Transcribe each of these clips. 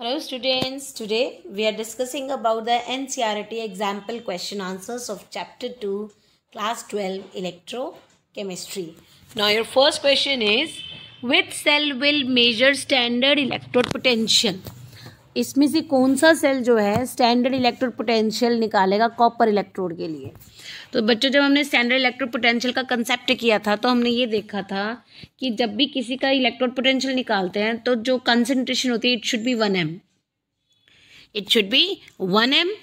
Hello students, today we are discussing about the NCRT example question answers of chapter 2 class 12 electrochemistry. Now your first question is which cell will measure standard electrode potential? इसमें से कौन सा cell जो है standard electrode potential निकालेगा copper electrode के लिए तो बच्चों जब हमने स्टैंडर्ड इलेक्ट्रोड पोटेंशियल का कंसेप्ट किया था तो हमने ये देखा था कि जब भी किसी का इलेक्ट्रोड पोटेंशियल निकालते हैं तो जो कंसेंट्रेशन होती है it should be one M it should be one M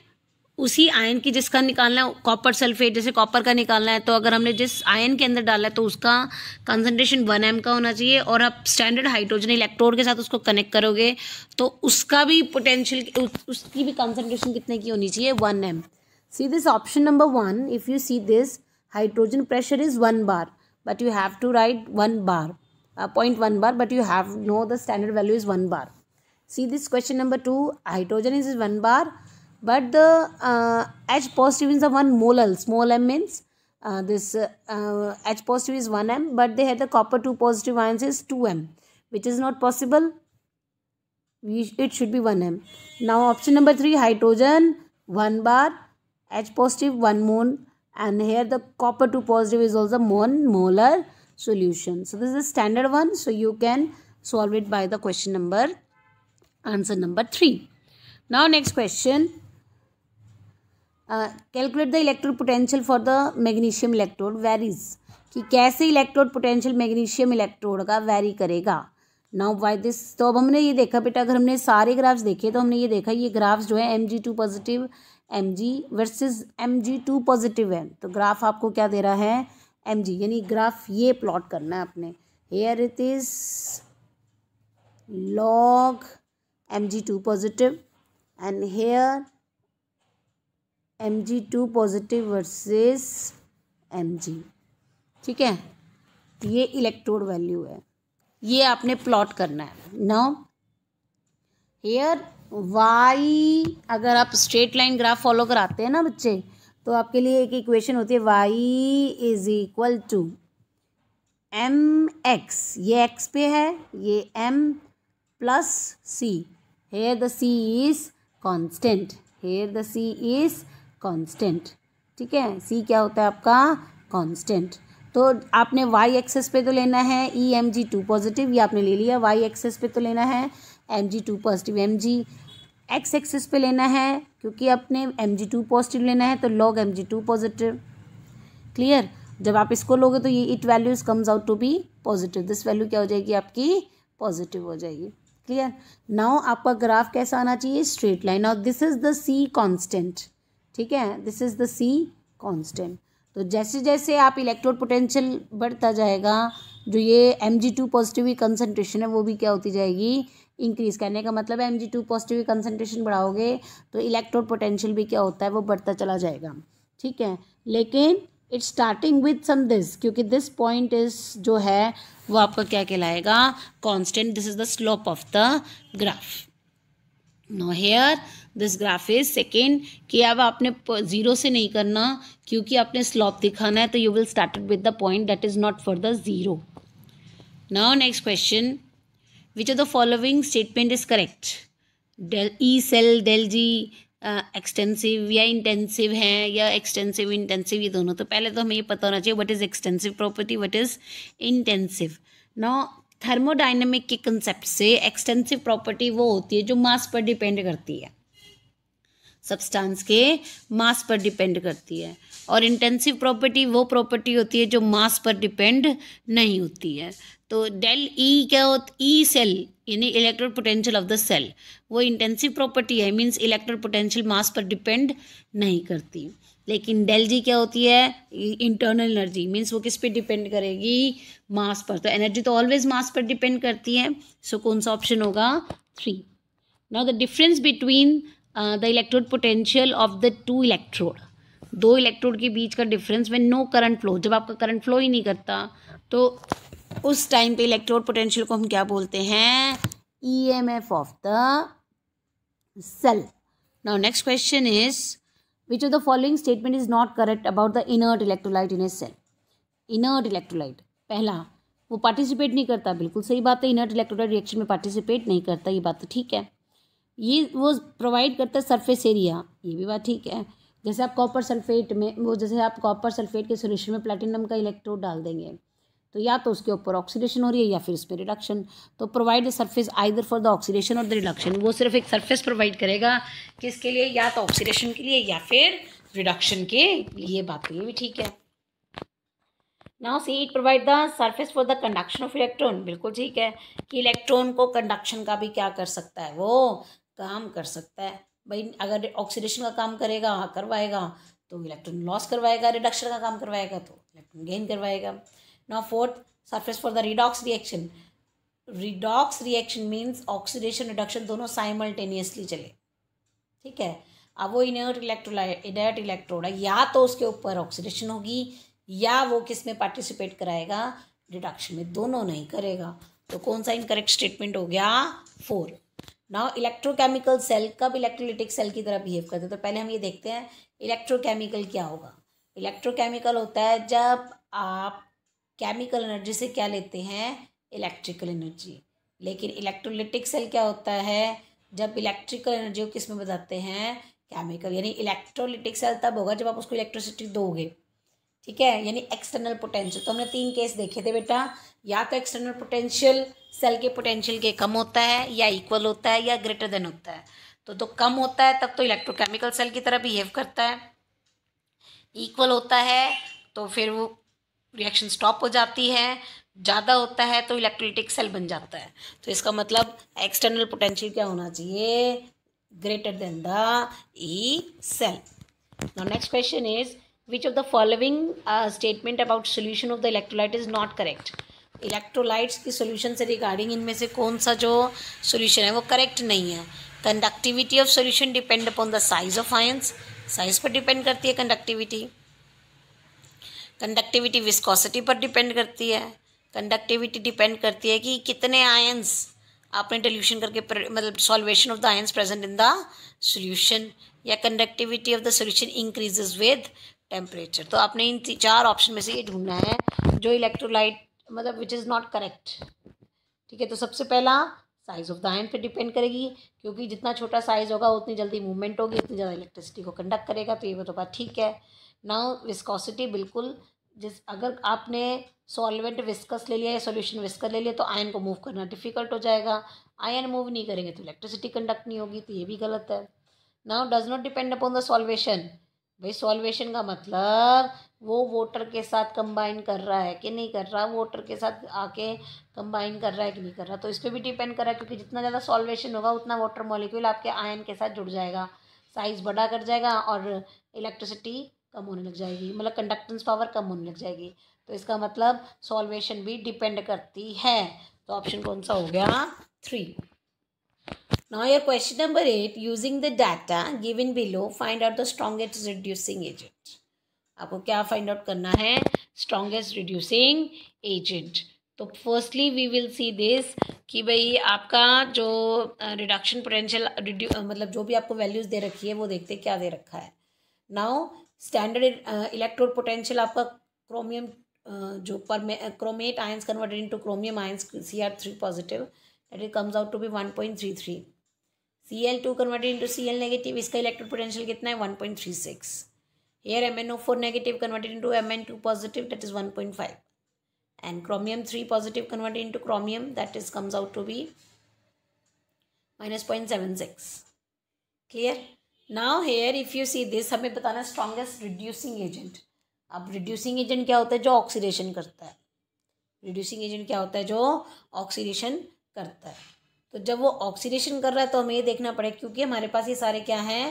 उसी आयन की जिसका निकालना है कॉपर सल्फेट जैसे कॉपर का निकालना है तो अगर हमने जिस आयन के अंदर डाला है तो उसका कंसनट्रेशन वन एम का होना चाहिए और आप स्टैंडर्ड हाइड्रोजन इलेक्ट्रोड के साथ उसको कनेक्ट करोगे तो उसका भी पोटेंशियल उसकी भी कंसनट्रेशन कितने की होनी चाहिए one M see this option number one if you see this hydrogen pressure is one bar but you have to write one bar point one bar but you have know the standard value is one bar see this question number two hydrogen is one bar but the uh, h positive is the one molal small m means uh, this uh, uh h positive is 1m but they had the copper 2 positive ions is 2m which is not possible we, it should be 1m now option number 3 hydrogen 1 bar h positive 1 mole and here the copper 2 positive is also 1 molar solution so this is the standard one so you can solve it by the question number answer number 3 now next question calculate the electrode potential for the magnesium electrode varies कि कैसे electrode potential magnesium electrode का vary करेगा now by this तो अब हमने ये देखा बेटा अगर हमने सारे ग्राफ्स देखे तो हमने ये देखा ये ग्राफ्स जो है M G two positive M G versus M G two positive है तो ग्राफ आपको क्या दे रहा है एम जी यानी ग्राफ ये प्लॉट करना है आपने here it is log M G two positive and here M G two positive versus M G ठीक है ये इलेक्ट्रोड वैल्यू है ये आपने प्लॉट करना है नाउ हेयर वाई अगर आप स्ट्रेट लाइन ग्राफ फॉलो कराते हैं ना बच्चे तो आपके लिए एक इक्वेशन होती है Y is equal to M X ये एक्स पे है ये M plus C here the C is constant here the C is constant ठीक है सी क्या होता है आपका कांस्टेंट तो आपने वाई एक्सेस पे तो लेना है E M G two positive ये आपने ले लिया वाई एक्सेस पे तो लेना है M G two positive M G X axis पे लेना है क्योंकि आपने एम जी टू पॉजिटिव लेना है तो log M G two positive clear जब आप इसको लोगे तो ये it values comes out to be positive this value क्या हो जाएगी आपकी पॉजिटिव हो जाएगी क्लियर नाउ आपका ग्राफ कैसा आना चाहिए स्ट्रेट लाइन और this is the C constant ठीक है this is the C constant तो जैसे जैसे आप इलेक्ट्रोड पोटेंशियल बढ़ता जाएगा जो ये M G two positive concentration है वो भी क्या होती जाएगी इंक्रीज़ करने का मतलब है M G two positive concentration बढ़ाओगे तो इलेक्ट्रोड पोटेंशियल भी क्या होता है वो बढ़ता चला जाएगा ठीक है लेकिन it's starting with some this क्योंकि दिस पॉइंट इज जो है वो आपका क्या कहलाएगा constant this is the slope of the graph no here this graph is second कि अब आपने ज़ीरो से नहीं करना क्योंकि आपने स्लॉप दिखाना है तो you will start with the point that is not for the zero now next question which are the following statement is correct del E cell del G extensive या इंटेंसिव है या एक्सटेंसिव इंटेंसिव ये दोनों तो पहले तो हमें ये पता होना चाहिए what is extensive property what is intensive now thermodynamic के कंसेप्ट से एक्सटेंसिव प्रॉपर्टी वो होती है जो मास पर डिपेंड करती है सब्सटेंस के मास पर डिपेंड करती है और इंटेंसिव प्रॉपर्टी वो प्रॉपर्टी होती है जो मास पर डिपेंड नहीं होती है तो डेल ई e क्या हो ई सेल यानी electrical potential of the cell वो इंटेंसिव प्रॉपर्टी है मीन्स इलेक्ट्रल पोटेंशियल मास पर डिपेंड नहीं करती लेकिन डेल जी क्या होती है इंटरनल एनर्जी मीन्स वो किस पे डिपेंड करेगी मास पर तो एनर्जी तो ऑलवेज मास पर डिपेंड करती है सो so, कौन सा ऑप्शन होगा three now the difference between the electrode potential of the two electrode दो इलेक्ट्रोड के बीच का difference when no current flow जब आपका करंट फ्लो ही नहीं करता तो उस टाइम पे इलेक्ट्रोड पोटेंशियल को हम क्या बोलते हैं E M F of the cell now next question is which of the following statement is not correct about the inert electrolyte in a cell inert electrolyte पहला वो पार्टिसिपेट नहीं करता बिल्कुल सही बात है इनर्ट इलेक्ट्रोलाइट रिएक्शन में participate नहीं करता ये बात तो ठीक है ये वो प्रोवाइड करता है सरफेस एरिया ये भी बात ठीक है जैसे आप कॉपर सल्फेट में वो जैसे आप कॉपर सल्फेट के सोल्यूशन में प्लेटिनम का इलेक्ट्रोड डाल देंगे तो या तो उसके ऊपर ऑक्सीडेशन हो रही है या फिर उसमें रिडक्शन तो provide the surface either for the oxidation और द रिडक्शन वो सिर्फ एक सरफेस प्रोवाइड करेगा किसके लिए या तो ऑक्सीडेशन के लिए या फिर रिडक्शन के लिए बात तो ये भी ठीक है now see it provide the surface for the conduction of electron बिल्कुल ठीक है कि इलेक्ट्रॉन को कंडक्शन का भी क्या कर सकता है वो काम कर सकता है भाई अगर ऑक्सीडेशन का काम करेगा हाँ, करवाएगा तो इलेक्ट्रॉन लॉस करवाएगा रिडक्शन का काम करवाएगा तो इलेक्ट्रॉन गेन करवाएगा now fourth surface for the redox reaction redox reaction means oxidation reduction दोनों साइमल्टेनियसली चले ठीक है अब वो इनर्ट इलेक्ट्रोलाइट इनर्ट इलेक्ट्रोड है या तो उसके ऊपर ऑक्सीडेशन होगी या वो किस में पार्टिसिपेट कराएगा रिडक्शन में दोनों नहीं करेगा तो कौन सा इनकरेक्ट स्टेटमेंट हो गया फोर नाउ इलेक्ट्रोकेमिकल सेल कब इलेक्ट्रोलिटिक सेल की तरह बिहेव करते हैं तो पहले हम ये देखते हैं इलेक्ट्रोकेमिकल क्या होगा इलेक्ट्रोकेमिकल होता है जब आप केमिकल एनर्जी से क्या लेते हैं इलेक्ट्रिकल एनर्जी लेकिन इलेक्ट्रोलिटिक सेल क्या होता है जब इलेक्ट्रिकल एनर्जी को किस में बताते हैं केमिकल यानी इलेक्ट्रोलिटिक सेल तब होगा जब आप उसको इलेक्ट्रिसिटी दोगे ठीक है यानी एक्सटर्नल पोटेंशियल तो हमने तीन केस देखे थे बेटा या तो एक्सटर्नल पोटेंशियल सेल के पोटेंशियल के कम होता है या इक्वल होता है या ग्रेटर देन होता है तो तो कम होता है तब तो इलेक्ट्रोकेमिकल सेल की तरह बिहेव करता है इक्वल होता है तो फिर वो रिएक्शन स्टॉप हो जाती है ज़्यादा होता है तो इलेक्ट्रोलिटिक सेल बन जाता है तो इसका मतलब एक्सटर्नल पोटेंशियल क्या होना चाहिए greater than the E cell next question is which of the following uh, statement about solution of the electrolyte is not correct electrolytes की सोल्यूशन से रिगार्डिंग इनमें से कौन सा जो सोल्यूशन है वो करेक्ट नहीं है conductivity of solution depend upon the size of ions size पर डिपेंड करती है कंडक्टिविटी कंडक्टिविटी विस्कोसिटी पर डिपेंड करती है कंडक्टिविटी डिपेंड करती है कि कितने आयंस आपने डोल्यूशन करके मतलब solvation of the ions present in the solution या conductivity of the solution increases with temperature तो आपने इन चार ऑप्शन में से ये ढूंढना है जो इलेक्ट्रोलाइट मतलब विच इज़ नॉट करेक्ट ठीक है तो सबसे पहला साइज़ ऑफ द आयन पे डिपेंड करेगी क्योंकि जितना छोटा साइज़ होगा उतनी जल्दी मूवमेंट होगी उतनी ज़्यादा इलेक्ट्रिसिटी को कंडक्ट करेगा तो ये तो बात ठीक है नाउ विस्कोसिटी बिल्कुल जिस अगर आपने सॉल्वेंट विस्कस ले लिया या सोल्यूशन विस्कस ले लिया तो आयन को मूव करना डिफिकल्ट हो जाएगा आयन मूव नहीं करेंगे तो इलेक्ट्रिसिटी कंडक्ट नहीं होगी तो ये भी गलत है now does not depend upon the solvation भाई सॉल्वेशन का मतलब वो वोटर के साथ कंबाइन कर रहा है कि नहीं कर रहा वोटर के साथ आके कंबाइन कर रहा है कि नहीं कर रहा तो इस पर भी डिपेंड कर रहा है क्योंकि जितना ज़्यादा सॉल्वेशन होगा उतना वाटर मॉलिक्यूल आपके आयन के साथ जुड़ जाएगा साइज बड़ा कर जाएगा और इलेक्ट्रिसिटी कम होने लग जाएगी मतलब कंडक्टेंस पावर कम होने लग जाएगी तो इसका मतलब सॉल्वेशन भी डिपेंड करती है तो ऑप्शन कौन सा हो गया three Now your question number 8 using the data given below find out the strongest reducing agent. आपको क्या फाइंड आउट करना है स्ट्रॉन्गेस्ट रिड्यूसिंग एजेंट तो firstly we will see this कि भाई आपका जो रिडक्शन पोटेंशियल मतलब जो भी आपको वैल्यूज़ दे रखी है वो देखते क्या दे रखा है नाउ स्टैंडर्ड इलेक्ट्रोड पोटेंशियल आपका क्रोमियम uh, जो पर chromate ions converted into chromium ions C R three positive that it comes out to be one point three three C L two converted into C L negative इसका electron potential कितना है one point three six here M N O four negative converted into M N two positive that is one point five and chromium three positive converted into chromium that is comes out to be minus point seven six clear now here if you see this हमें बताना strongest reducing agent अब reducing agent क्या होता है जो oxidation करता है reducing agent क्या होता है जो ऑक्सीडेशन करता है तो जब वो ऑक्सीडेशन कर रहा है तो हमें ये देखना पड़ेगा क्योंकि हमारे पास ये सारे क्या हैं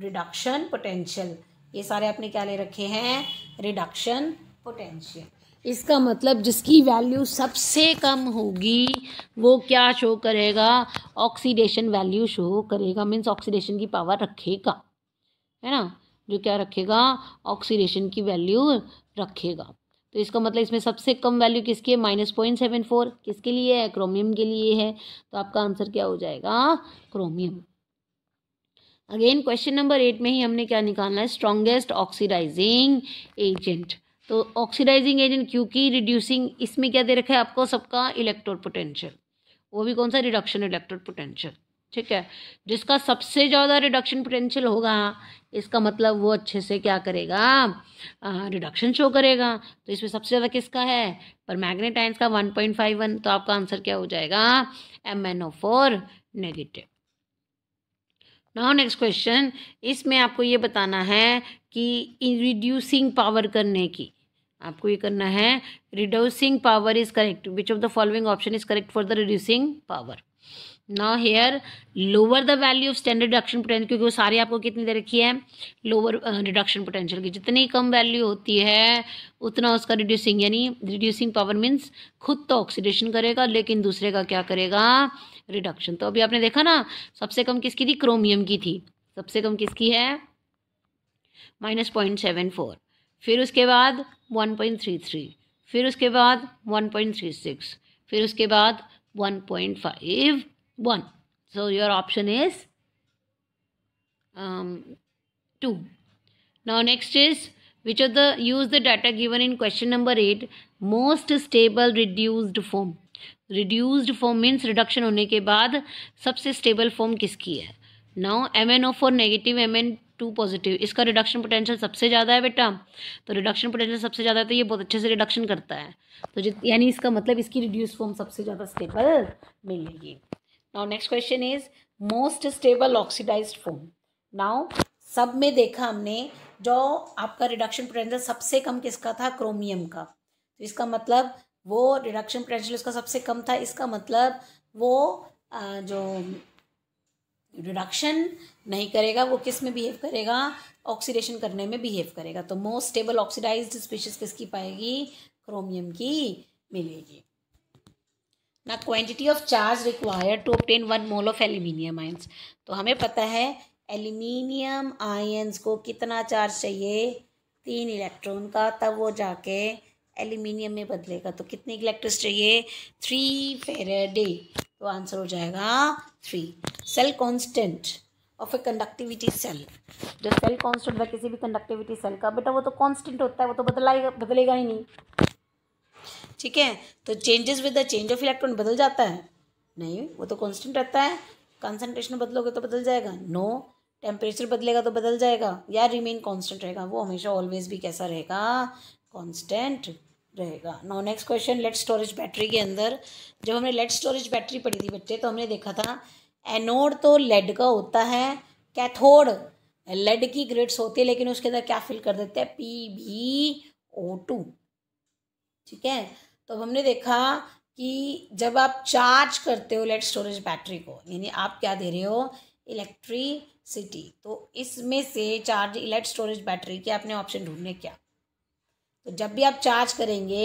रिडक्शन पोटेंशियल ये सारे आपने क्या ले रखे हैं रिडक्शन पोटेंशियल इसका मतलब जिसकी वैल्यू सबसे कम होगी वो क्या शो करेगा ऑक्सीडेशन वैल्यू शो करेगा मीन्स ऑक्सीडेशन की पावर रखेगा है ना जो क्या रखेगा ऑक्सीडेशन की वैल्यू रखेगा तो इसका मतलब इसमें सबसे कम वैल्यू किसकी है माइनस पॉइंट सेवन फोर किसके लिए है क्रोमियम के लिए है तो आपका आंसर क्या हो जाएगा chromium again question number eight में ही हमने क्या निकालना है स्ट्रॉन्गेस्ट ऑक्सीडाइजिंग एजेंट तो ऑक्सीडाइजिंग एजेंट क्योंकि रिड्यूसिंग इसमें क्या दे रखा है आपको सबका इलेक्ट्रोड पोटेंशियल वो भी कौन सा रिडक्शन इलेक्ट्रोड पोटेंशियल ठीक है जिसका सबसे ज़्यादा रिडक्शन पोटेंशियल होगा इसका मतलब वो अच्छे से क्या करेगा रिडक्शन शो करेगा तो इसमें सबसे ज़्यादा किसका है पर मैग्नेटाइंस का वन पॉइंट फाइव वन तो आपका आंसर क्या हो जाएगा M N O four negative now next question इसमें आपको ये बताना है कि रिड्यूसिंग पावर करने की आपको ये करना है reducing power is correct which of the following option is correct for the reducing power ना here lower the value of standard reduction potential क्योंकि वो सारे आपको कितनी दे रखी है लोअर रिडक्शन पोटेंशियल की जितनी कम वैल्यू होती है उतना उसका रिड्यूसिंग यानी रिड्यूसिंग पावर मीन्स खुद तो ऑक्सीडेशन करेगा लेकिन दूसरे का क्या करेगा रिडक्शन तो अभी आपने देखा ना सबसे कम किसकी थी क्रोमियम की थी सबसे कम किसकी है माइनस पॉइंट सेवन फोर फिर उसके बाद वन पॉइंट थ्री थ्री फिर उसके बाद वन पॉइंट थ्री सिक्स फिर उसके बाद one point five one So your option is um, two Now next is which of the use the data given in question number 8 most stable reduced form reduced form means reduction hone ke baad sabse stable form kiski hai now mno4 negative mn two positive इसका reduction potential सबसे ज़्यादा है बेटा तो reduction potential सबसे ज़्यादा है तो ये बहुत अच्छे से रिडक्शन करता है तो यानी इसका मतलब इसकी रिड्यूस फॉर्म सबसे ज़्यादा स्टेबल मिलेगी now next question is most stable oxidised form now सब में देखा हमने जो आपका रिडक्शन पोटेंशियल सबसे कम किसका था क्रोमियम का तो इसका मतलब वो रिडक्शन पोटेंशियल उसका सबसे कम था इसका मतलब वो आ, जो रिडक्शन नहीं करेगा वो किस में बिहेव करेगा ऑक्सीडेशन करने में बिहेव करेगा तो मोस्ट स्टेबल ऑक्सीडाइज्ड स्पीशीज किसकी पाएगी क्रोमियम की मिलेगी ना quantity of charge required to obtain one mole of aluminium ions तो हमें पता है एल्यूमिनियम आयंस को कितना चार्ज चाहिए तीन इलेक्ट्रॉन का तब वो जाके एल्यूमिनियम में बदलेगा तो कितने इलेक्ट्रस चाहिए थ्री फेरेडे तो आंसर हो जाएगा three cell constant of a conductivity cell जो सेल कॉन्स्टेंट है किसी भी कंडक्टिविटी सेल का बेटा वो तो कॉन्स्टेंट होता है वो तो बदलाएगा बदलेगा ही नहीं ठीक है तो changes with the change of electron बदल जाता है नहीं वो तो कॉन्स्टेंट रहता है कंसनट्रेशन बदलोगे तो बदल जाएगा नो टेम्परेचर बदलेगा तो बदल जाएगा या रिमेन कांस्टेंट रहेगा वो हमेशा ऑलवेज भी कैसा रहेगा कांस्टेंट रहेगा no next question lead storage battery के अंदर जब हमने लेट स्टोरेज बैटरी पढ़ी थी बच्चे तो हमने देखा था एनोड तो लेड का होता है कैथोड लेड की ग्रेड्स होती है लेकिन उसके अंदर क्या फिल कर देते हैं पी बी ओ टू ठीक है तो अब हमने देखा कि जब आप चार्ज करते हो लेट स्टोरेज बैटरी को यानी आप क्या दे रहे हो इलेक्ट्रिसिटी तो इसमें से चार्ज इलेक्ट स्टोरेज बैटरी के आपने ऑप्शन ढूंढने क्या तो जब भी आप चार्ज करेंगे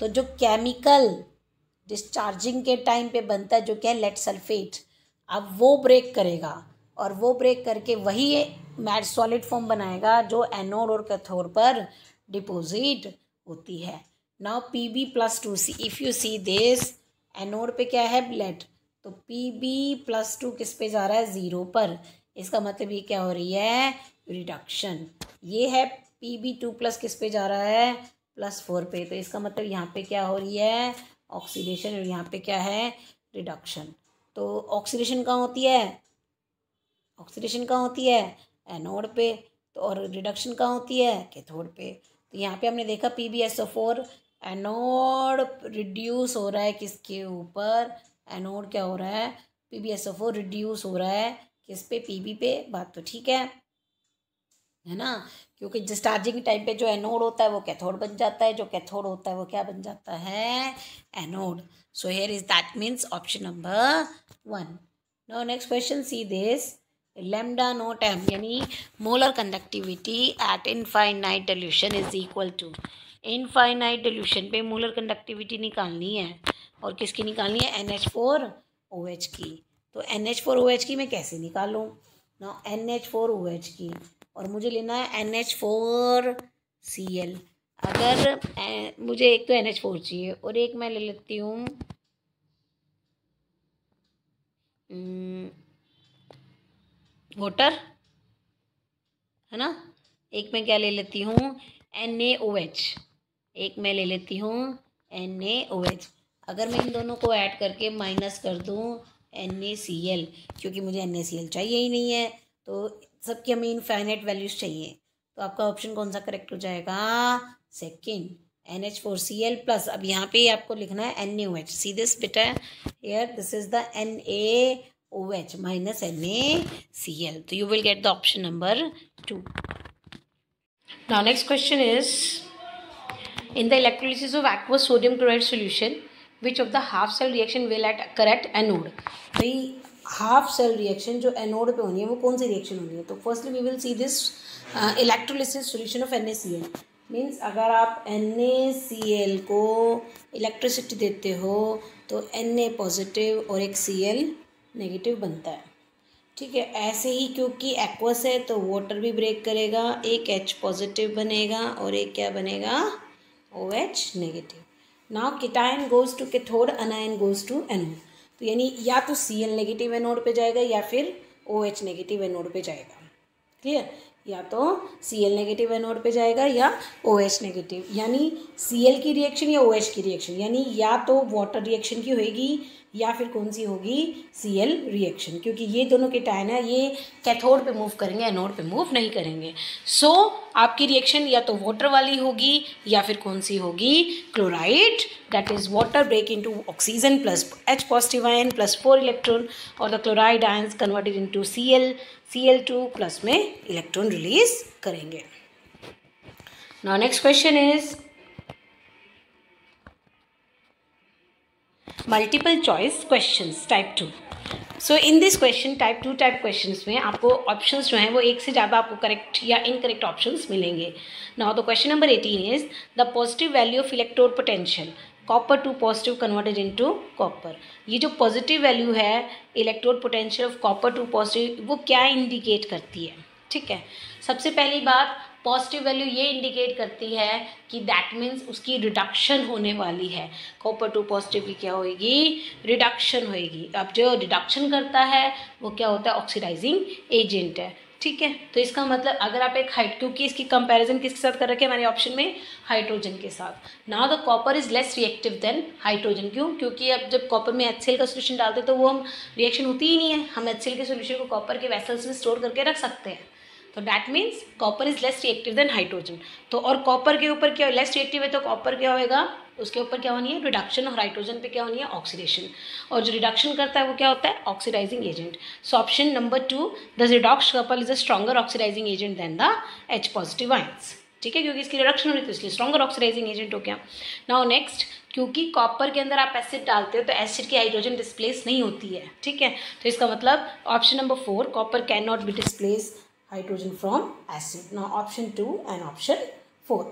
तो जो केमिकल डिस्चार्जिंग के टाइम पे बनता है जो क्या है लेट सल्फेट अब वो ब्रेक करेगा और वो ब्रेक करके वही मैट सॉलिड फॉर्म बनाएगा जो एनोड और कैथोड पर डिपॉजिट होती है now P B plus two see if you see this anode पे क्या है ब्लेट तो पी बी प्लस टू किस पे जा रहा है ज़ीरो पर इसका मतलब ये क्या हो रही है रिडक्शन ये है पी बी टू प्लस किस पे जा रहा है प्लस फोर पे तो इसका मतलब यहाँ पे क्या हो रही है ऑक्सीडेशन और यहाँ पे क्या है रिडक्शन तो ऑक्सीडेशन कहाँ होती है ऑक्सीडेशन कहाँ होती है एनोड पे तो और रिडक्शन कहाँ होती है कैथोड पे तो यहाँ पे हमने देखा P B S O four anode reduce हो रहा है किसके ऊपर एनोड क्या हो रहा है P B S F O reduce हो रहा है किस पे पी बी पे बात तो ठीक है है ना क्योंकि जिस चार्जिंग टाइम पे जो एनोड होता है वो कैथोड बन जाता है जो कैथोड होता है वो क्या बन जाता है anode so here is that means option number one no next question see this lambda naught term यानी molar conductivity at infinite dilution is equal to infinite dilution पे मोलर कंडक्टिविटी निकालनी है और किसकी निकालनी है N H four O H की तो N H four O H की मैं कैसे निकालूँ ना N H four O H की और मुझे लेना है N H four C L अगर ए, मुझे एक तो एन एच फोर चाहिए और एक मैं ले लेती हूँ वाटर हम्म, है ना एक मैं क्या ले लेती हूँ एन ए ओ एच एक मैं ले लेती हूँ एन ए ओ एच अगर मैं इन दोनों को ऐड करके माइनस कर दूँ एन ए सी एल क्योंकि मुझे एन ए सी एल चाहिए ही नहीं है तो सबकी हमें इनफाइनेट वैल्यूज़ चाहिए तो आपका ऑप्शन कौन सा करेक्ट हो जाएगा second N H four C L plus अब यहाँ पे आपको लिखना है N A O H see this बेटा here this is the N A O H minus N A C L so you will get the option number two next question is In the electrolysis of aqueous sodium chloride solution, which of the half cell reaction will at correct anode? भाई half cell reaction जो anode पे होनी है वो कौन सी reaction होनी है तो firstly we will see this electrolysis solution of N means अगर आप एन को इलेक्ट्रिसिटी देते हो तो एन ए पॉजिटिव और एक सी एल नेगेटिव बनता है ठीक है ऐसे ही क्योंकि एक्वस है तो वाटर भी ब्रेक करेगा एक एच पॉजिटिव बनेगा और एक क्या बनेगा OH negative. Now cation goes to cathode, anion goes to anode. तो यानी या तो सी एल नेगेटिव एनोड पे जाएगा या फिर ओ एच नेगेटिव एनोड पे जाएगा क्लियर या तो सी एल नेगेटिव एनोड पे जाएगा या ओ एच नेगेटिव यानी सी एल की रिएक्शन या ओ एच की रिएक्शन यानी या तो वाटर रिएक्शन की होगी या फिर कौन सी होगी सी एल रिएक्शन क्योंकि ये दोनों के टाइन है ये कैथोड पे मूव करेंगे एनोड पे मूव नहीं करेंगे सो so, आपकी रिएक्शन या तो वाटर वाली होगी या फिर कौन सी होगी chloride that is water break into oxygen plus H positive ion plus four electron और the chloride ions converted to C L C L two plus में इलेक्ट्रॉन रिलीज करेंगे now next question is multiple choice question type two so in this question type two type question में आपको options जो हैं वो एक से ज़्यादा आपको करेक्ट या इनकरेक्ट ऑप्शंस मिलेंगे now the question number eighteen is the positive value of electrode potential copper two positive converted into copper ये जो पॉजिटिव वैल्यू है electrode potential of copper two positive वो क्या इंडिकेट करती है ठीक है सबसे पहली बात पॉजिटिव वैल्यू ये इंडिकेट करती है कि दैट मीन्स उसकी रिडक्शन होने वाली है कॉपर टू पॉजिटिव की क्या होएगी रिडक्शन होएगी अब जो रिडक्शन करता है वो क्या होता है ऑक्सीडाइजिंग एजेंट है ठीक है तो इसका मतलब अगर आप एक हाइट क्योंकि इसकी कंपैरिजन किसके साथ कर रखे हमारे ऑप्शन में हाइड्रोजन के साथ now the copper is less reactive than hydrogen क्यों क्योंकि अब जब कॉपर में एच का सोल्यूशन डालते हैं तो वो हम रिएक्शन होती ही नहीं है हम एच के सोल्यूशन को कॉपर के वेसल्स में स्टोर करके रख सकते हैं तो that means copper is less reactive than hydrogen तो और कॉपर के ऊपर क्या लेस रिएक्टिव है तो कॉपर क्या होएगा उसके ऊपर क्या होनी है रिडक्शन और हाइड्रोजन पे क्या होनी है ऑक्सीडेशन और जो रिडक्शन करता है वो क्या होता है oxidising agent so option number two the redox couple is a stronger oxidising agent than the H positive ions ठीक है क्योंकि इसकी रिडक्शन हो रही तो इसलिए स्ट्रॉगर ऑक्सीडाइजिंग एजेंट हो गया नाउ नेक्स्ट क्योंकि कॉपर के अंदर आप एसिड डालते हो तो एसिड की हाइड्रोजन डिस्प्लेस नहीं होती है ठीक है तो इसका मतलब option number four copper can not be displace hydrogen from acid now option two and option four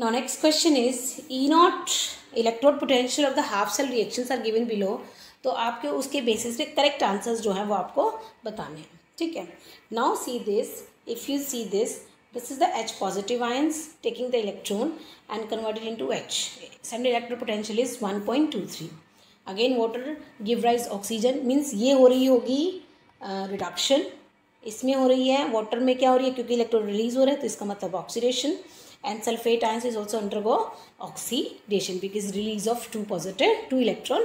Now next question is E naught electrode potential of the half cell reactions are given below तो आपके उसके basis पे correct answers जो हैं वो आपको बताने हैं ठीक है Now see this. If you see this, this is the H positive ions taking the electron and converted into H. Converted electrode potential is electrode potential is 1.23 again water give rise oxygen means ये हो रही होगी reduction uh, इसमें हो रही है water में क्या हो रही है क्योंकि इलेक्ट्रोड रिलीज हो रहा है तो इसका मतलब oxidation and sulfate ions is also undergo oxidation because release of two positive two electron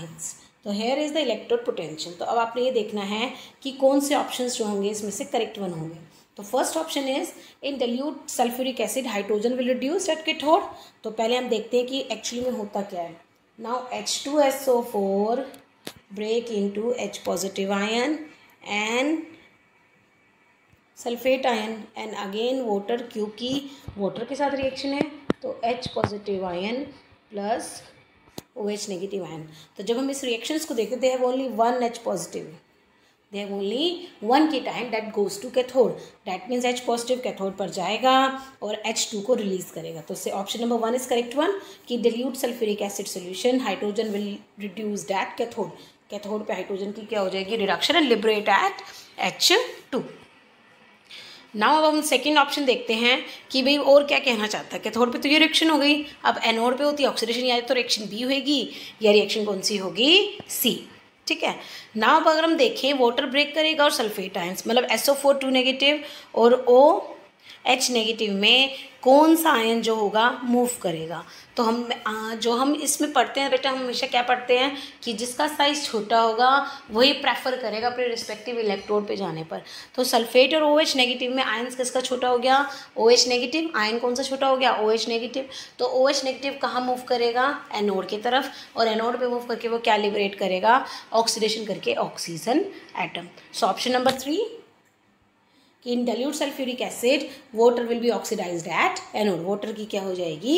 ions तो here is the electrode potential तो अब आपने ये देखना है कि कौन से ऑप्शंस जो होंगे इसमें से करेक्ट वन होंगे तो first option is in dilute sulphuric acid hydrogen will reduce at थोड़ तो पहले हम देखते हैं कि एक्चुअली में होता क्या है now H two S O four break into H positive ion and sulphate ion and again water क्योंकि वाटर के साथ रिएक्शन है तो H positive ion plus O H negative ion तो जब हम इस रिएक्शंस को देखते they have only one H positive they have only one के time that goes to cathode that means H positive cathode पर जाएगा और एच टू को रिलीज करेगा तो इससे option number one is correct one कि dilute sulphuric acid solution hydrogen will reduce that cathode cathode पे हाइड्रोजन की क्या हो जाएगी reduction and liberate at H two now अब हम सेकेंड ऑप्शन देखते हैं कि भाई और क्या कहना चाहता है कैथोड पे तो ये रिएक्शन हो गई अब एनोड पे होती है ऑक्सीडेशन या तो रिएक्शन बी होगी या रिएक्शन कौन सी होगी सी ठीक है नाउ अब अगर हम देखें वाटर ब्रेक करेगा और सल्फेट आयंस मतलब एसओ फोर टू नेगेटिव और ओ एच नेगेटिव में कौन सा आयन जो होगा मूव करेगा तो हम जो हम इसमें पढ़ते हैं बेटा हम हमेशा क्या पढ़ते हैं कि जिसका साइज छोटा होगा वही प्रेफर करेगा अपने रिस्पेक्टिव इलेक्ट्रोड पे जाने पर तो सल्फेट और ओ एच नेगेटिव में आयन किसका छोटा हो गया ओ एच नेगेटिव आयन कौन सा छोटा हो गया ओ एच नेगेटिव तो ओ एच नेगेटिव कहाँ मूव करेगा एनोड की तरफ और एनोड पर मूव करके वो क्या करेगा ऑक्सीडेशन करके oxygen atom so option number three कि in dilute sulphuric acid water will be oxidise at anode water की क्या हो जाएगी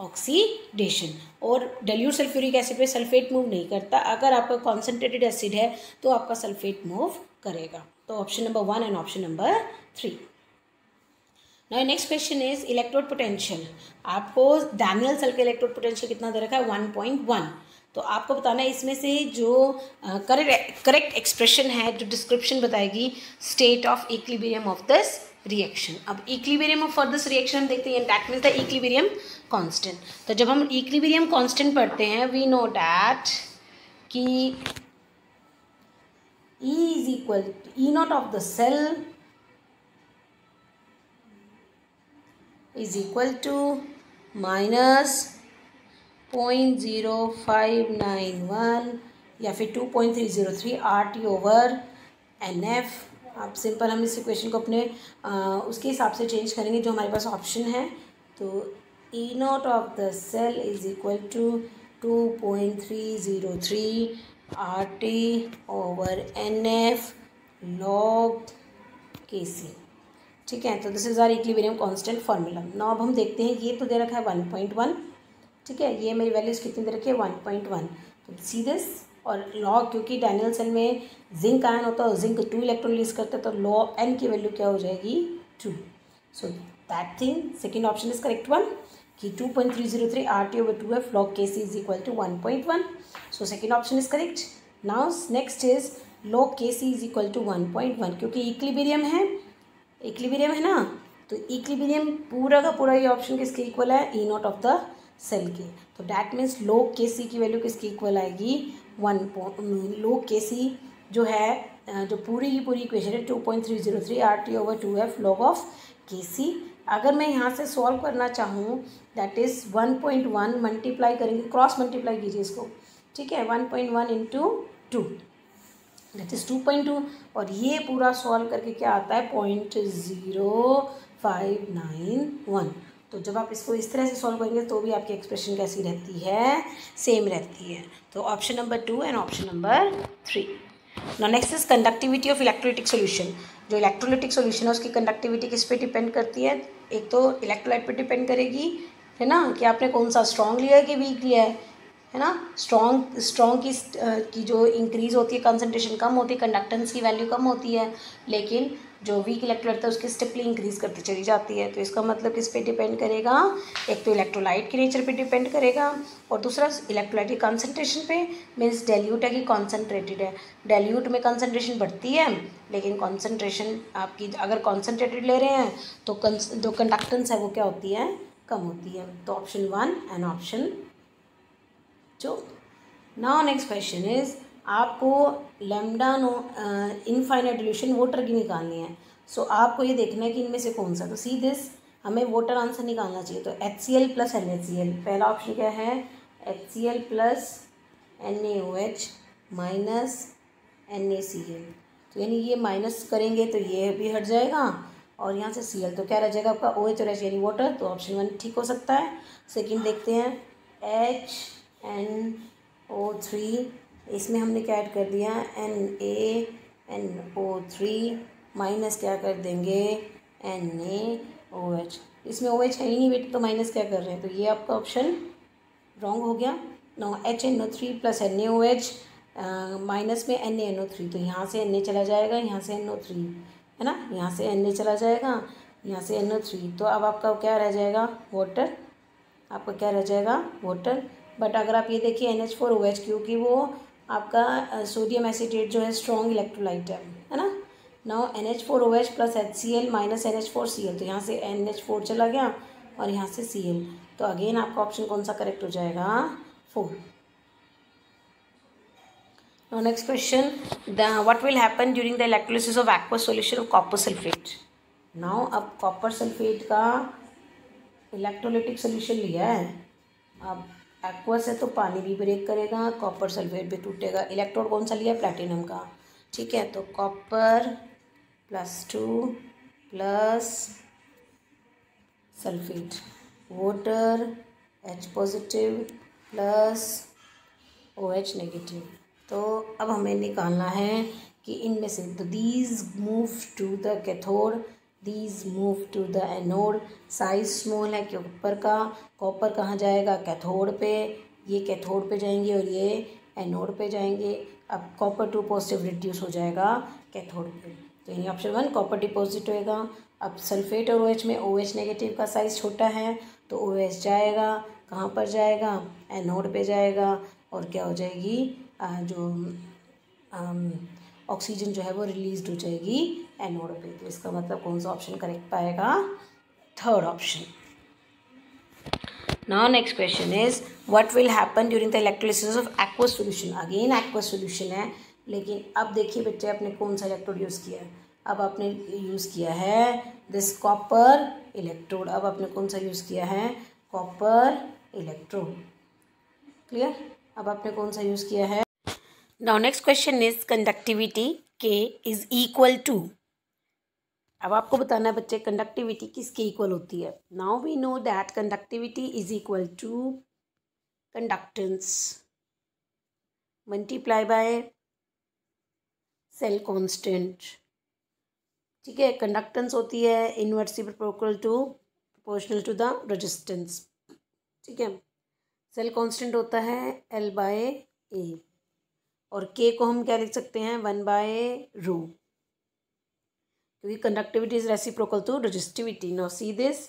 ऑक्सीडेशन और डल्यूट सल्फ्यूरिक एसिड पे सल्फेट मूव नहीं करता अगर आपका कॉन्सेंट्रेटेड एसिड है तो आपका सल्फेट मूव करेगा तो option number one and option number three now next question is electrode potential आपको डैनियल सल के इलेक्ट्रोड पोटेंशियल कितना दे रखा है वन पॉइंट वन तो आपको बताना है इसमें से जो करेक्ट करेक्ट एक्सप्रेशन है जो डिस्क्रिप्शन बताएगी state of equilibrium of this reaction अब equilibrium of for this reaction देखते हैं that means the equilibrium constant तो जब हम इक्लिबेरियम कॉन्स्टेंट पढ़ते हैं वी नो डैट कि E is equal to E of of the cell is equal to minus point zero five nine one या फिर two point three zero three R T over N F आप simple हम इस equation को अपने आ, उसके हिसाब से चेंज करेंगे जो हमारे पास ऑप्शन है तो E naught of the cell is equal to two point three zero three R T over N F log K C ठीक है तो this is our equilibrium constant formula now अब हम देखते हैं ये तो दे रखा है वन पॉइंट वन ठीक है ये मेरी वैल्यूज कितनी देर रखी है वन पॉइंट वन तो सी दिस और लॉ क्योंकि डैनियल्सन में जिंक आयन होता है जिंक टू इलेक्ट्रॉन रिलीज करते तो लॉ एन की वैल्यू क्या हो जाएगी two so that thing second option is correct one कि two point three zero three R T over two F log K C is equal to one point one so second option is correct now next is log K C is equal to one point one क्योंकि equilibrium है equilibrium है ना तो equilibrium पूरा का पूरा ये option किसके इक्वल है E naught of the cell के तो डैट मीन्स लो के सी की वैल्यू किसकी इक्वल आएगी वन लो के सी जो है जो पूरी की पूरी इक्वेशन है two point three zero three R T over two F log of K C अगर मैं यहाँ से सॉल्व करना चाहूँ that is one point one multiply करेंगे क्रॉस मल्टीप्लाई कीजिए इसको ठीक है one point one into two that is two point two और ये पूरा सॉल्व करके क्या आता है point zero five nine one तो जब आप इसको इस तरह से सॉल्व करेंगे तो भी आपकी एक्सप्रेशन कैसी रहती है सेम रहती है तो option number two and option number three ना next is conductivity of electrolytic solution जो इलेक्ट्रोलिटिक सोल्यूशन है उसकी कंडक्टिविटी किस पे डिपेंड करती है एक तो इलेक्ट्रोलाइट पे डिपेंड करेगी है ना कि आपने कौन सा स्ट्रॉन्ग लिया है कि वीक लिया है है ना स्ट्रॉन्ग स्ट्रॉन्ग की की जो इंक्रीज़ होती है कंसनट्रेशन कम होती है कंडक्टेंस की वैल्यू कम होती है लेकिन जो वीक इलेक्ट्रोलाइट है उसकी स्टिपली इंक्रीज करती चली जाती है तो इसका मतलब किस पे डिपेंड करेगा एक तो इलेक्ट्रोलाइट के नेचर पे डिपेंड करेगा और दूसरा इलेक्ट्रोलाइट की कॉन्सेंट्रेशन पे मीन्स डेल्यूट है कि कॉन्सेंट्रेटेड है डेल्यूट में कॉन्सेंट्रेशन बढ़ती है लेकिन कॉन्सेंट्रेशन आपकी अगर कॉन्सेंट्रेटेड ले रहे हैं तो जो कंडक्टेंस है वो क्या होती है कम होती है तो option one and option two now next question is आपको lambda no infinite relation water की निकालनी है सो so, आपको ये देखना है कि इनमें से कौन सा तो सी दिस हमें वोटर आंसर निकालना चाहिए तो H C L plus N H C L पहला ऑप्शन क्या है H C L plus N A O H minus N A C L तो यानी ये माइनस करेंगे तो ये भी हट जाएगा और यहाँ से सी एल तो क्या रह जाएगा आपका ओ एच और एच यानी वोटर तो ऑप्शन वन ठीक हो सकता है सेकेंड देखते हैं एच एन ओ थ्री इसमें हमने क्या ऐड कर दिया N A N O three minus क्या कर देंगे एन ए ओ एच इसमें ओ एच है ही नहीं बेटे तो माइनस क्या कर रहे हैं तो ये आपका ऑप्शन रॉन्ग हो गया no H N O three plus N A O H minus में N A N O three तो यहाँ से एन ए चला जाएगा यहाँ से एन ओ थ्री है ना यहाँ से एन ए चला जाएगा यहाँ से एन ओ थ्री तो अब आपका क्या रह जाएगा वाटर आपका क्या रह जाएगा वाटर बट अगर आप ये देखिए N H four O H क्योंकि वो आपका सोडियम एसिडेट जो है स्ट्रॉन्ग इलेक्ट्रोलाइट है है ना now N H four O H plus H C L minus N H four C L तो यहाँ से एन एच फोर चला गया और यहाँ से सी एल तो अगेन आपका ऑप्शन कौन सा करेक्ट हो जाएगा four now next question the what will happen during the electrolysis of aqua solution of copper sulphate now अब कॉपर सल्फेट का इलेक्ट्रोलिटिक सोल्यूशन लिया है अब एक्वस है तो पानी भी ब्रेक करेगा कॉपर सल्फेट भी टूटेगा इलेक्ट्रोड कौन सा लिया प्लेटिनम का ठीक है तो copper plus two plus sulphate water H positive plus O H negative तो अब हमें निकालना है कि इनमें से these move to the cathode these move to the anode size small है कि ऊपर का कॉपर कहाँ जाएगा कैथोड पे ये कैथोड पे जाएंगे और ये एनोड पे जाएंगे अब कॉपर टू पॉजिटिव रिड्यूस हो जाएगा कैथोड पे तो यानी ऑप्शन वन कॉपर डिपॉजिट होएगा अब सल्फेट और ओएच OH में ओएच OH नेगेटिव का साइज छोटा है तो ओएच OH जाएगा कहाँ पर जाएगा एनोड पे जाएगा और क्या हो जाएगी आ, जो ऑक्सीजन जो है वो रिलीज हो जाएगी एनोड पे तो इसका मतलब कौन सा ऑप्शन करेक्ट पाएगा third option now next question is what will happen during the electrolysis of aqua solution again aqua solution है लेकिन अब देखिए बच्चे आपने कौन सा इलेक्ट्रोड यूज़ किया अब आपने यूज़ किया है दिस कॉपर इलेक्ट्रोड अब आपने कौन सा यूज़ किया है कॉपर इलेक्ट्रोड क्लियर अब आपने कौन सा यूज़ किया है now next question is conductivity K is equal to अब आपको बताना है बच्चे कंडक्टिविटी किसके इक्वल होती है now we know that conductivity is equal to conductance multiply by cell constant ठीक है कंडक्टेंस होती है inversely proportional to proportional to the resistance ठीक है सेल कांस्टेंट होता है एल बाय ए और के को हम क्या लिख सकते हैं वन बाय रो क्योंकि conductivity is reciprocal to resistivity now see this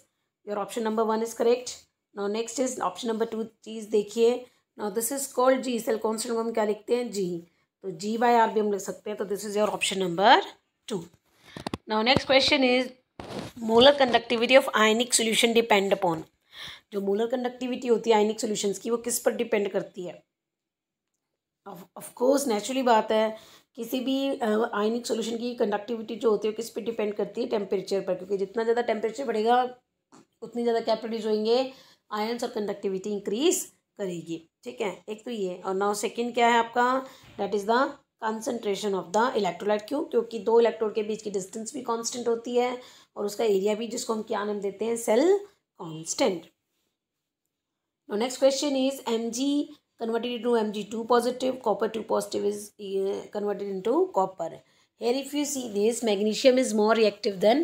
your option number one is correct now next is option number two चीज़ देखिए now this is called G cell constant को हम क्या लिखते हैं जी तो जी वाई आर भी हम लिख सकते हैं तो this is your option number two now next question is molar conductivity of ionic solution depend upon जो मोलर कंडक्टिविटी होती है आयनिक सोल्यूशंस की वो किस पर डिपेंड करती है ऑफ कोर्स नेचुरली बात है किसी भी आयनिक सोल्यूशन की कंडक्टिविटी जो होती है किस पे डिपेंड करती है टेम्परेचर पर क्योंकि जितना ज़्यादा टेम्परेचर बढ़ेगा उतनी ज़्यादा क्या प्रोड्यूस होंगे आयन्स और कंडक्टिविटी इंक्रीज करेगी ठीक है एक तो ये और नाउ सेकेंड क्या है आपका that is the concentration of the electrolyte क्यों क्योंकि दो इलेक्ट्रोड के बीच की डिस्टेंस भी कांस्टेंट होती है और उसका एरिया भी जिसको हम क्या नाम देते हैं cell constant next question is M G converted into mg2 positive copper 2 positive is uh, converted into copper here if you see this magnesium is more reactive than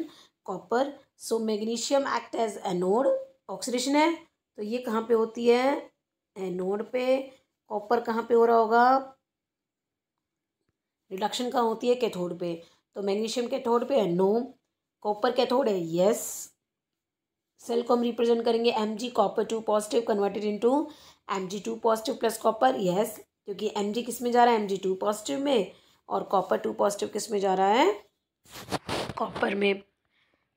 copper so magnesium act as anode oxidation hai to ye kahan pe hoti hai anode pe copper kahan pe ho raha hoga reduction kahan hoti hai cathode pe to magnesium cathode pe no copper cathode hai yes cell को हम represent करेंगे M G copper two positive converted into M G two positive plus copper yes क्योंकि M G किस में जा रहा है M G two positive में और कॉपर टू पॉजिटिव किस में जा रहा है कॉपर में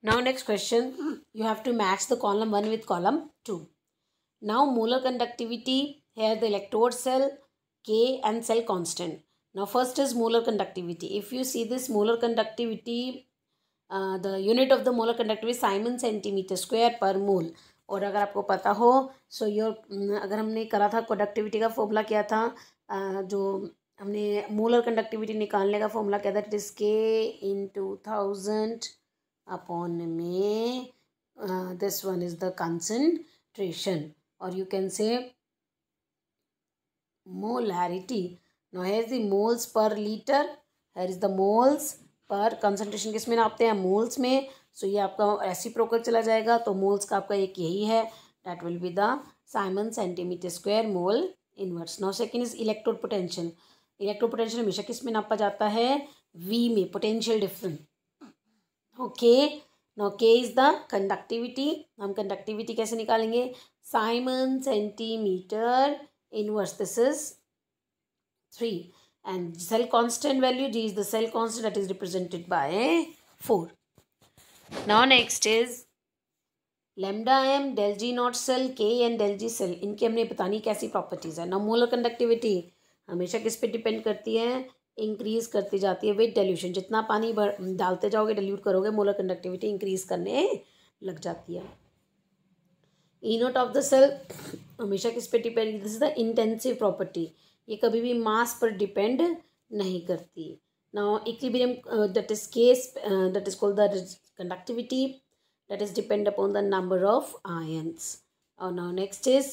now next question you have to match the column one with column two now molar conductivity here the electrode cell K and cell constant now first is molar conductivity if you see this molar conductivity the unit of the molar conductivity siemens centimetre square per mole और अगर आपको पता हो so your mm, अगर हमने करा था conductivity का फॉर्मूला क्या था जो हमने मोलर कंडक्टिविटी निकालने का फॉर्मूला क्या था it is K into thousand upon M this one is the concentration और you can say molarity no here is the moles per litre here is the moles per concentration किस में नापते हैं moles में सो ये आपका ऐसी प्रोकर चला जाएगा तो मोल्स का आपका एक यही है that will be the siemens centimetre square mole inverse Now second is electrode potential electro potential हमेशा किस में नापा जाता है वी में potential difference okay no K is the conductivity हम कंडक्टिविटी कैसे निकालेंगे siemens centimetre inverse this is three and cell constant value G is the cell constant that is represented by four now next is lambda M del G naught cell K and डेल्जी cell इनकी हमने बतानी कैसी properties है now molar conductivity हमेशा किस पे depend करती है इंक्रीज करती जाती है विद डेल्यूशन जितना पानी डालते जाओगे डेल्यूट करोगे मोलर कंडक्टिविटी इंक्रीज करने लग जाती है नोट ऑफ द सेल हमेशा किस पे depend this is the intensive property ये कभी भी मास पर डिपेंड नहीं करती now equilibrium that is case that is called the conductivity that is depend upon the number of ions. oh, now next is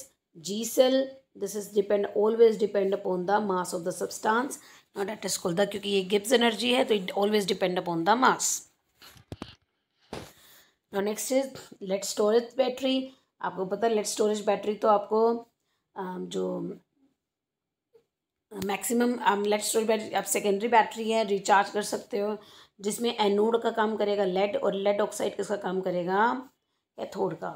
G cell. This is depend always depend upon the mass of the substance. Now that is called the kyunki ye Gibbs energy hai so it always depend upon the mass. Now next is lead storage battery. आपको पता है lead storage battery तो आपको जो maximum lead storage battery आप secondary battery है recharge कर सकते हो जिसमें एनोड का काम करेगा लेड और लेड ऑक्साइड किसका काम करेगा कैथोड का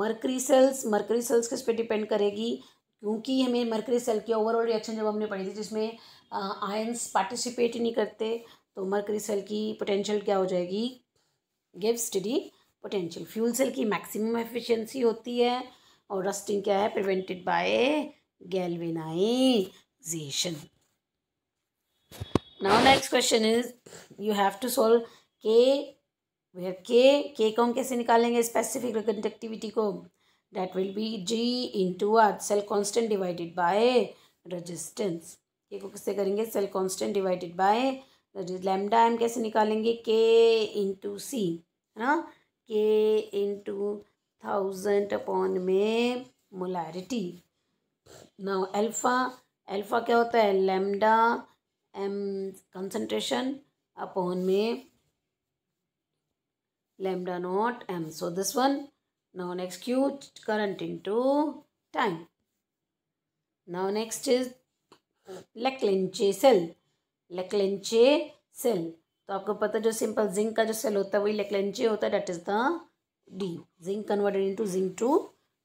मर्करी सेल्स मर्करी सेल्स किस पे डिपेंड करेगी क्योंकि हमें मर्करी सेल की ओवरऑल रिएक्शन जब हमने पढ़ी थी जिसमें आयंस पार्टिसिपेट ही नहीं करते तो मर्करी सेल की पोटेंशियल क्या हो जाएगी give study potential fuel cell की मैक्सिमम एफिशिएंसी होती है और रस्टिंग क्या है prevented by galvanization now next question is you have to solve K where K K को हम कैसे निकालेंगे स्पेसिफिक कंडक्टिविटी को that will be G into R cell constant divided by resistance K को कैसे करेंगे cell constant divided by lambda M कैसे निकालेंगे के इन टू सी है ना के into thousand upon M molarity ना एल्फा एल्फा क्या होता है lambda M concentration upon may lambda naught m so this one now next q current into time now next is leclanche cell leclanche cell तो आपको पता है जो simple zinc का जो सेल होता है वही लेकलेंचे होता है that is the D zinc converted into zinc two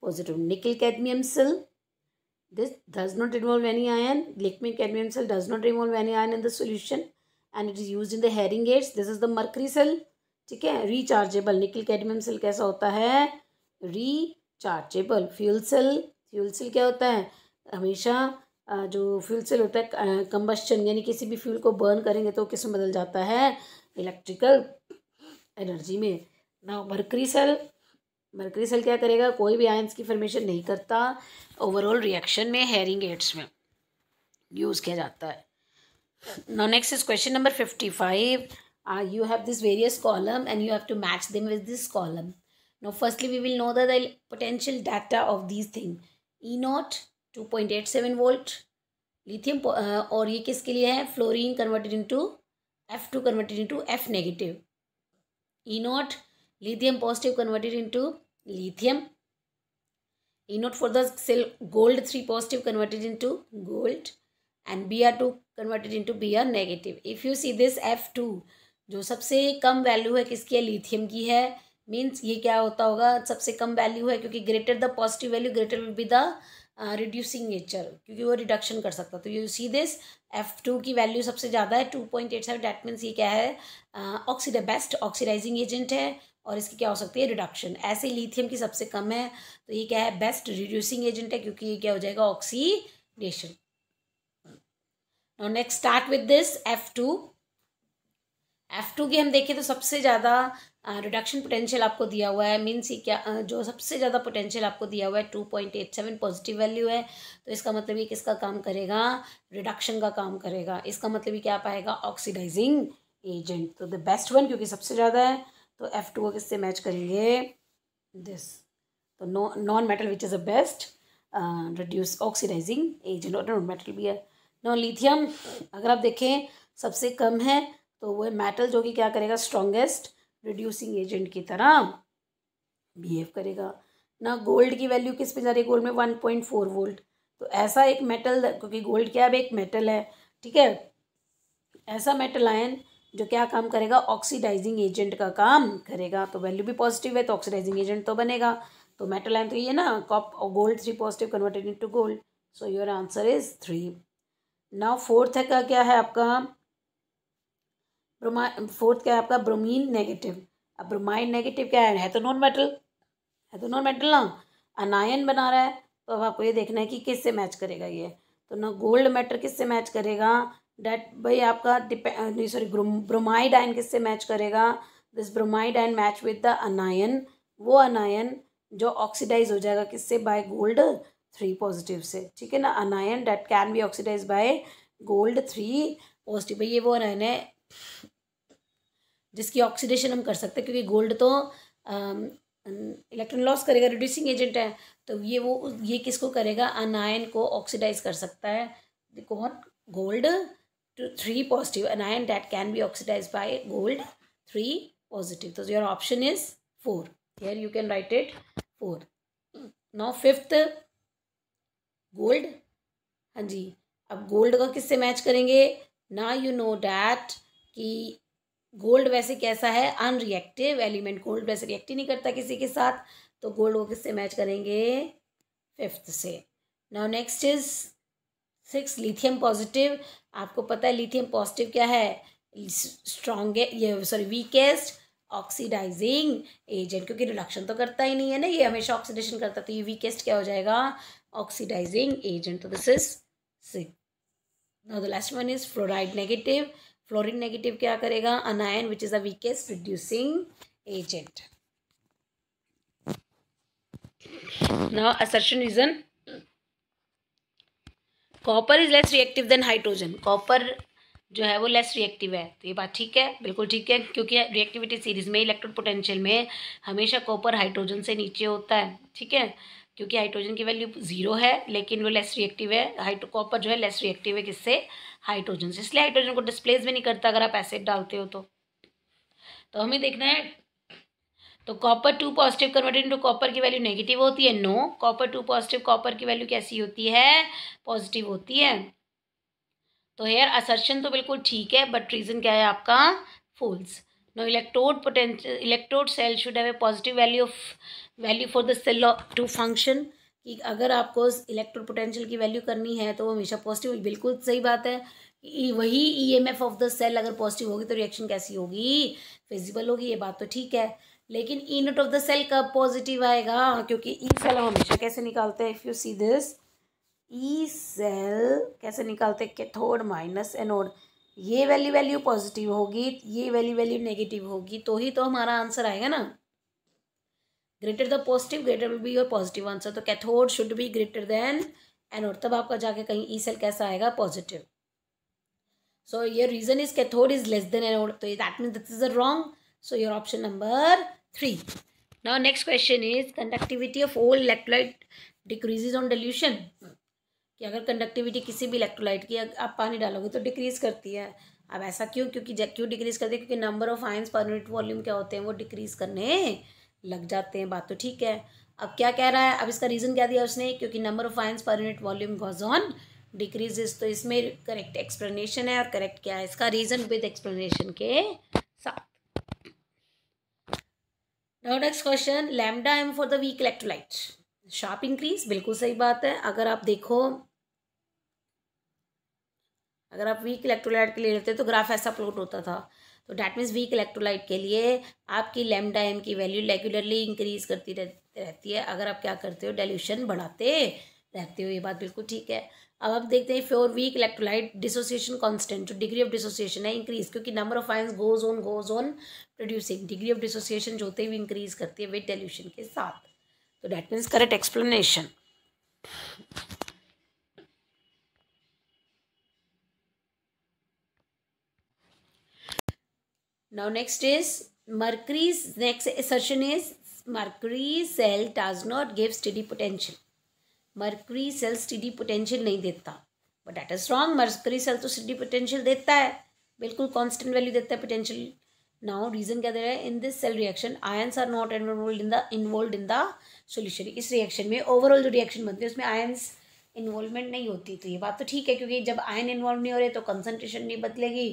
positive nickel cadmium cell this does not involve any ion liquid cadmium cell does not involve any ion in the solution and it is use in the hearing aids this is the mercury cell ठीक है rechargeable nickel cadmium cell कैसा होता है rechargeable fuel cell fuel cell क्या होता है हमेशा जो फ्यूल सेल होता है कंबस्चन यानी किसी भी फ्यूल को बर्न करेंगे तो किस में बदल जाता है इलेक्ट्रिकल एनर्जी में ना मर्करी सेल मर्करी सेल क्या करेगा कोई भी आयंस की फॉर्मेशन नहीं करता ओवरऑल रिएक्शन में हेरिंग एड्स में यूज़ किया जाता है now next is question number 55 uh, you have this various column and you have to match them with this column now firstly we will know the, the potential data of these thing e naught 2.87 volt lithium और ये किसके लिए है fluorine converted into F two converted into F negative E naught lithium positive converted into lithium E naught for the cell gold three positive converted into gold and B R two converted to B R negative if you see this F two जो सबसे कम value है किसकी है lithium की है means ये क्या होता होगा सबसे कम वैल्यू है क्योंकि greater the positive value greater will be the reducing nature क्योंकि वो रिडक्शन कर सकता तो you see this F two की वैल्यू सबसे ज़्यादा है two point eight seven that means ये क्या है ऑक्सीडा बेस्ट ऑक्सीडाइजिंग एजेंट है और इसकी क्या हो सकती है रिडक्शन ऐसे लिथियम की सबसे कम है तो ये क्या है बेस्ट रिड्यूसिंग एजेंट है क्योंकि ये क्या हो जाएगा oxidation now next start with this F two F two की हम देखें तो सबसे ज़्यादा रिडक्शन पोटेंशियल आपको दिया हुआ है मीन्स ही क्या जो सबसे ज़्यादा पोटेंशियल आपको दिया हुआ है two point eight seven positive value है तो इसका मतलब ये किसका काम करेगा रिडक्शन का काम करेगा इसका मतलब ये क्या पाएगा ऑक्सीडाइजिंग एजेंट तो द बेस्ट वन क्योंकि सबसे ज़्यादा है तो एफ टू को किससे मैच करेंगे दिस तो non metal which is the best reduce oxidizing agent और नॉन मेटल भी है ना लिथियम अगर आप देखें सबसे कम है तो वह मेटल जो कि क्या करेगा स्ट्रॉन्गेस्ट रिड्यूसिंग एजेंट की तरह बिहेव करेगा ना गोल्ड की वैल्यू किस पे जा रही है गोल्ड में वन पॉइंट फोर वोल्ट तो ऐसा एक मेटल क्योंकि गोल्ड क्या है एक मेटल है ठीक है ऐसा मेटल आयन जो क्या काम करेगा ऑक्सीडाइजिंग एजेंट का काम करेगा तो वैल्यू भी पॉजिटिव है तो ऑक्सीडाइजिंग एजेंट तो बनेगा तो मेटल आयन तो ये ना cop gold three positive converted to gold so your answer is three ना फोर्थ है का क्या है आपका फोर्थ क्या है आपका ब्रोमीन नेगेटिव अब ब्रोमाइन नेगेटिव क्या है है तो नॉन मेटल है तो नॉन मेटल ना अनायन बना रहा है तो अब आपको ये देखना है कि किससे मैच करेगा ये तो ना गोल्ड मेटल किससे मैच करेगा डेट भाई आपका सॉरी ब्रोमाइड आयन किससे मैच करेगा this bromide ion match with the anion वो अनायन जो ऑक्सीडाइज हो जाएगा किससे बाय गोल्ड थ्री पॉजिटिव से ठीक है ना anion that can be oxidise by gold three positive भाई ये वो अनायन है जिसकी ऑक्सीडेशन हम कर सकते हैं क्योंकि गोल्ड तो इलेक्ट्रॉन लॉस करेगा रिड्यूसिंग एजेंट है तो ये वो ये किसको करेगा अनायन को ऑक्सीडाइज कर सकता है कौन gold three positive anion that can be oxidise by gold three positive तो your option is four here you can write it four now fifth gold हाँ जी अब गोल्ड का किससे मैच करेंगे ना यू नो डैट कि गोल्ड वैसे कैसा है अनरिएक्टिव एलिमेंट गोल्ड वैसे रिएक्ट ही नहीं करता किसी के साथ तो गोल्ड को किससे मैच करेंगे फिफ्थ से now next is six lithium positive आपको पता है लिथियम पॉजिटिव क्या है strongest sorry weakest oxidising agent क्योंकि रिडक्शन तो करता ही नहीं है ना ये हमेशा ऑक्सीडेशन करता तो ये वीकेस्ट क्या हो जाएगा oxidizing agent. So this is C. Now the last one is fluoride negative. Fluorine negative क्या करेगा anion which is the weakest reducing agent. Now assertion reason. Copper is less reactive than hydrogen. Copper जो है वो less reactive है तो ये बात ठीक है बिल्कुल ठीक है क्योंकि रिएक्टिविटी सीरीज में इलेक्ट्रोड पोटेंशियल में हमेशा कॉपर हाइड्रोजन से नीचे होता है ठीक है क्योंकि हाइड्रोजन की वैल्यू जीरो है लेकिन वो लेस रिएक्टिव है हाइड्रो कॉपर जो है लेस रिएक्टिव है किससे हाइड्रोजन से इसलिए हाइड्रोजन को डिस्प्लेस भी नहीं करता अगर आप एसिड डालते हो तो तो हमें देखना है तो copper two positive converted into copper की वैल्यू नेगेटिव होती है no copper two positive copper की वैल्यू कैसी होती है पॉजिटिव होती है तो हेयर असर्शन तो बिल्कुल ठीक है बट रीज़न क्या है आपका false no electrode potential electrode cell should have a positive value of value for the cell of to function कि अगर आपको इलेक्ट्रो पोटेंशियल की वैल्यू करनी है तो वो हमेशा पॉजिटिव बिल्कुल सही बात है वही E M F of the cell अगर पॉजिटिव होगी तो रिएक्शन कैसी होगी फिजिबल होगी ये बात तो ठीक है लेकिन E naught of the cell कब पॉजिटिव आएगा क्योंकि ई सेल हम हमेशा कैसे निकालते हैं if you see this E cell कैसे निकालते हैं कैथोड माइनस एनोड ये वैल्यू वैल्यू पॉजिटिव होगी ये वैल्यू वैल्यू नेगेटिव होगी तो ही तो हमारा आंसर आएगा ना greater the positive greater will be your positive answer तो cathode should be greater than anode तब आपका जाके कहीं ई e सेल कैसा आएगा positive so your reason is cathode is less than anode तो that mean this is a wrong so your option number three now next question is conductivity of all electrolyte decreases on dilution कि अगर conductivity किसी भी electrolyte की आप पानी डालोगे तो डिक्रीज़ करती है अब ऐसा क्यों क्योंकि क्यों डिक्रीज़ करती है क्योंकि number of ions per unit volume क्या होते हैं वो डिक्रीज़ करने लग जाते हैं बात तो ठीक है अब क्या कह रहा है अब इसका रीज़न क्या दिया उसने क्योंकि number of ions per unit volume goes on decreases तो इसमें करेक्ट एक्सप्लेनेशन है और करेक्ट क्या है इसका रीज़न विद एक्सप्लेनेशन के साथ next question lambda M for the weak electrolyte sharp increase बिल्कुल सही बात है अगर आप देखो अगर आप वीक इलेक्ट्रोलाइट के लिए लेते तो ग्राफ ऐसा प्लॉट होता था तो डैट मीन्स वीक इलेक्ट्रोलाइट के लिए आपकी लेमडा एम की वैल्यू रेगुलरली इंक्रीज करती रहती है अगर आप क्या करते हो डेल्यूशन बढ़ाते रहते हो ये बात बिल्कुल ठीक है अब आप देखते हैं for weak electrolyte dissociation constant जो डिग्री ऑफ डिसोसिएशन है इंक्रीज क्योंकि number of ions goes on goes on producing degree of dissociation जो होते हुए इंक्रीज करती है विद डेल्यूशन के साथ तो that means correct explanation now next is mercury's next assertion is mercury cell does not give steady potential mercury cell steady potential nahi deta but that is wrong mercury cell to steady potential deta hai bilkul constant value deta hai potential now reason kya de raha hai in this cell reaction ions are not involved in the involved in the solution is reaction mein overall jo reaction banti hai usme ions involvement नहीं होती तो ये बात तो ठीक है क्योंकि जब आयन इन्वॉल्व नहीं हो रहे तो कंसंट्रेशन नहीं बदलेगी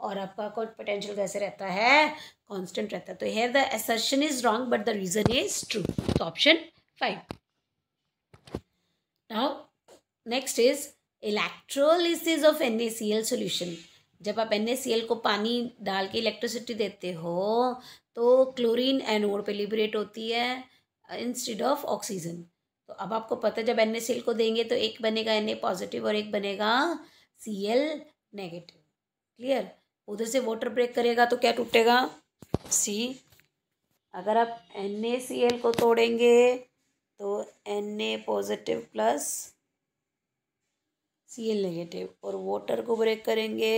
और आपका पोटेंशियल कैसे रहता है कांस्टेंट रहता है तो here the assertion is wrong but the reason is true तो option five now next is electrolysis of N A C L solution जब आप एन ए सी एल को पानी डाल के इलेक्ट्रिसिटी देते हो तो क्लोरीन एनोड पे लिबरेट होती है इंस्टेड ऑफ ऑक्सीजन तो अब आपको पता है जब एन को देंगे तो एक बनेगा एन ए पॉजिटिव और एक बनेगा सी एल नेगेटिव क्लियर उधर से वाटर ब्रेक करेगा तो क्या टूटेगा सी अगर आप एन ए सी एल को तोड़ेंगे तो N A positive plus C L negative और वाटर को ब्रेक करेंगे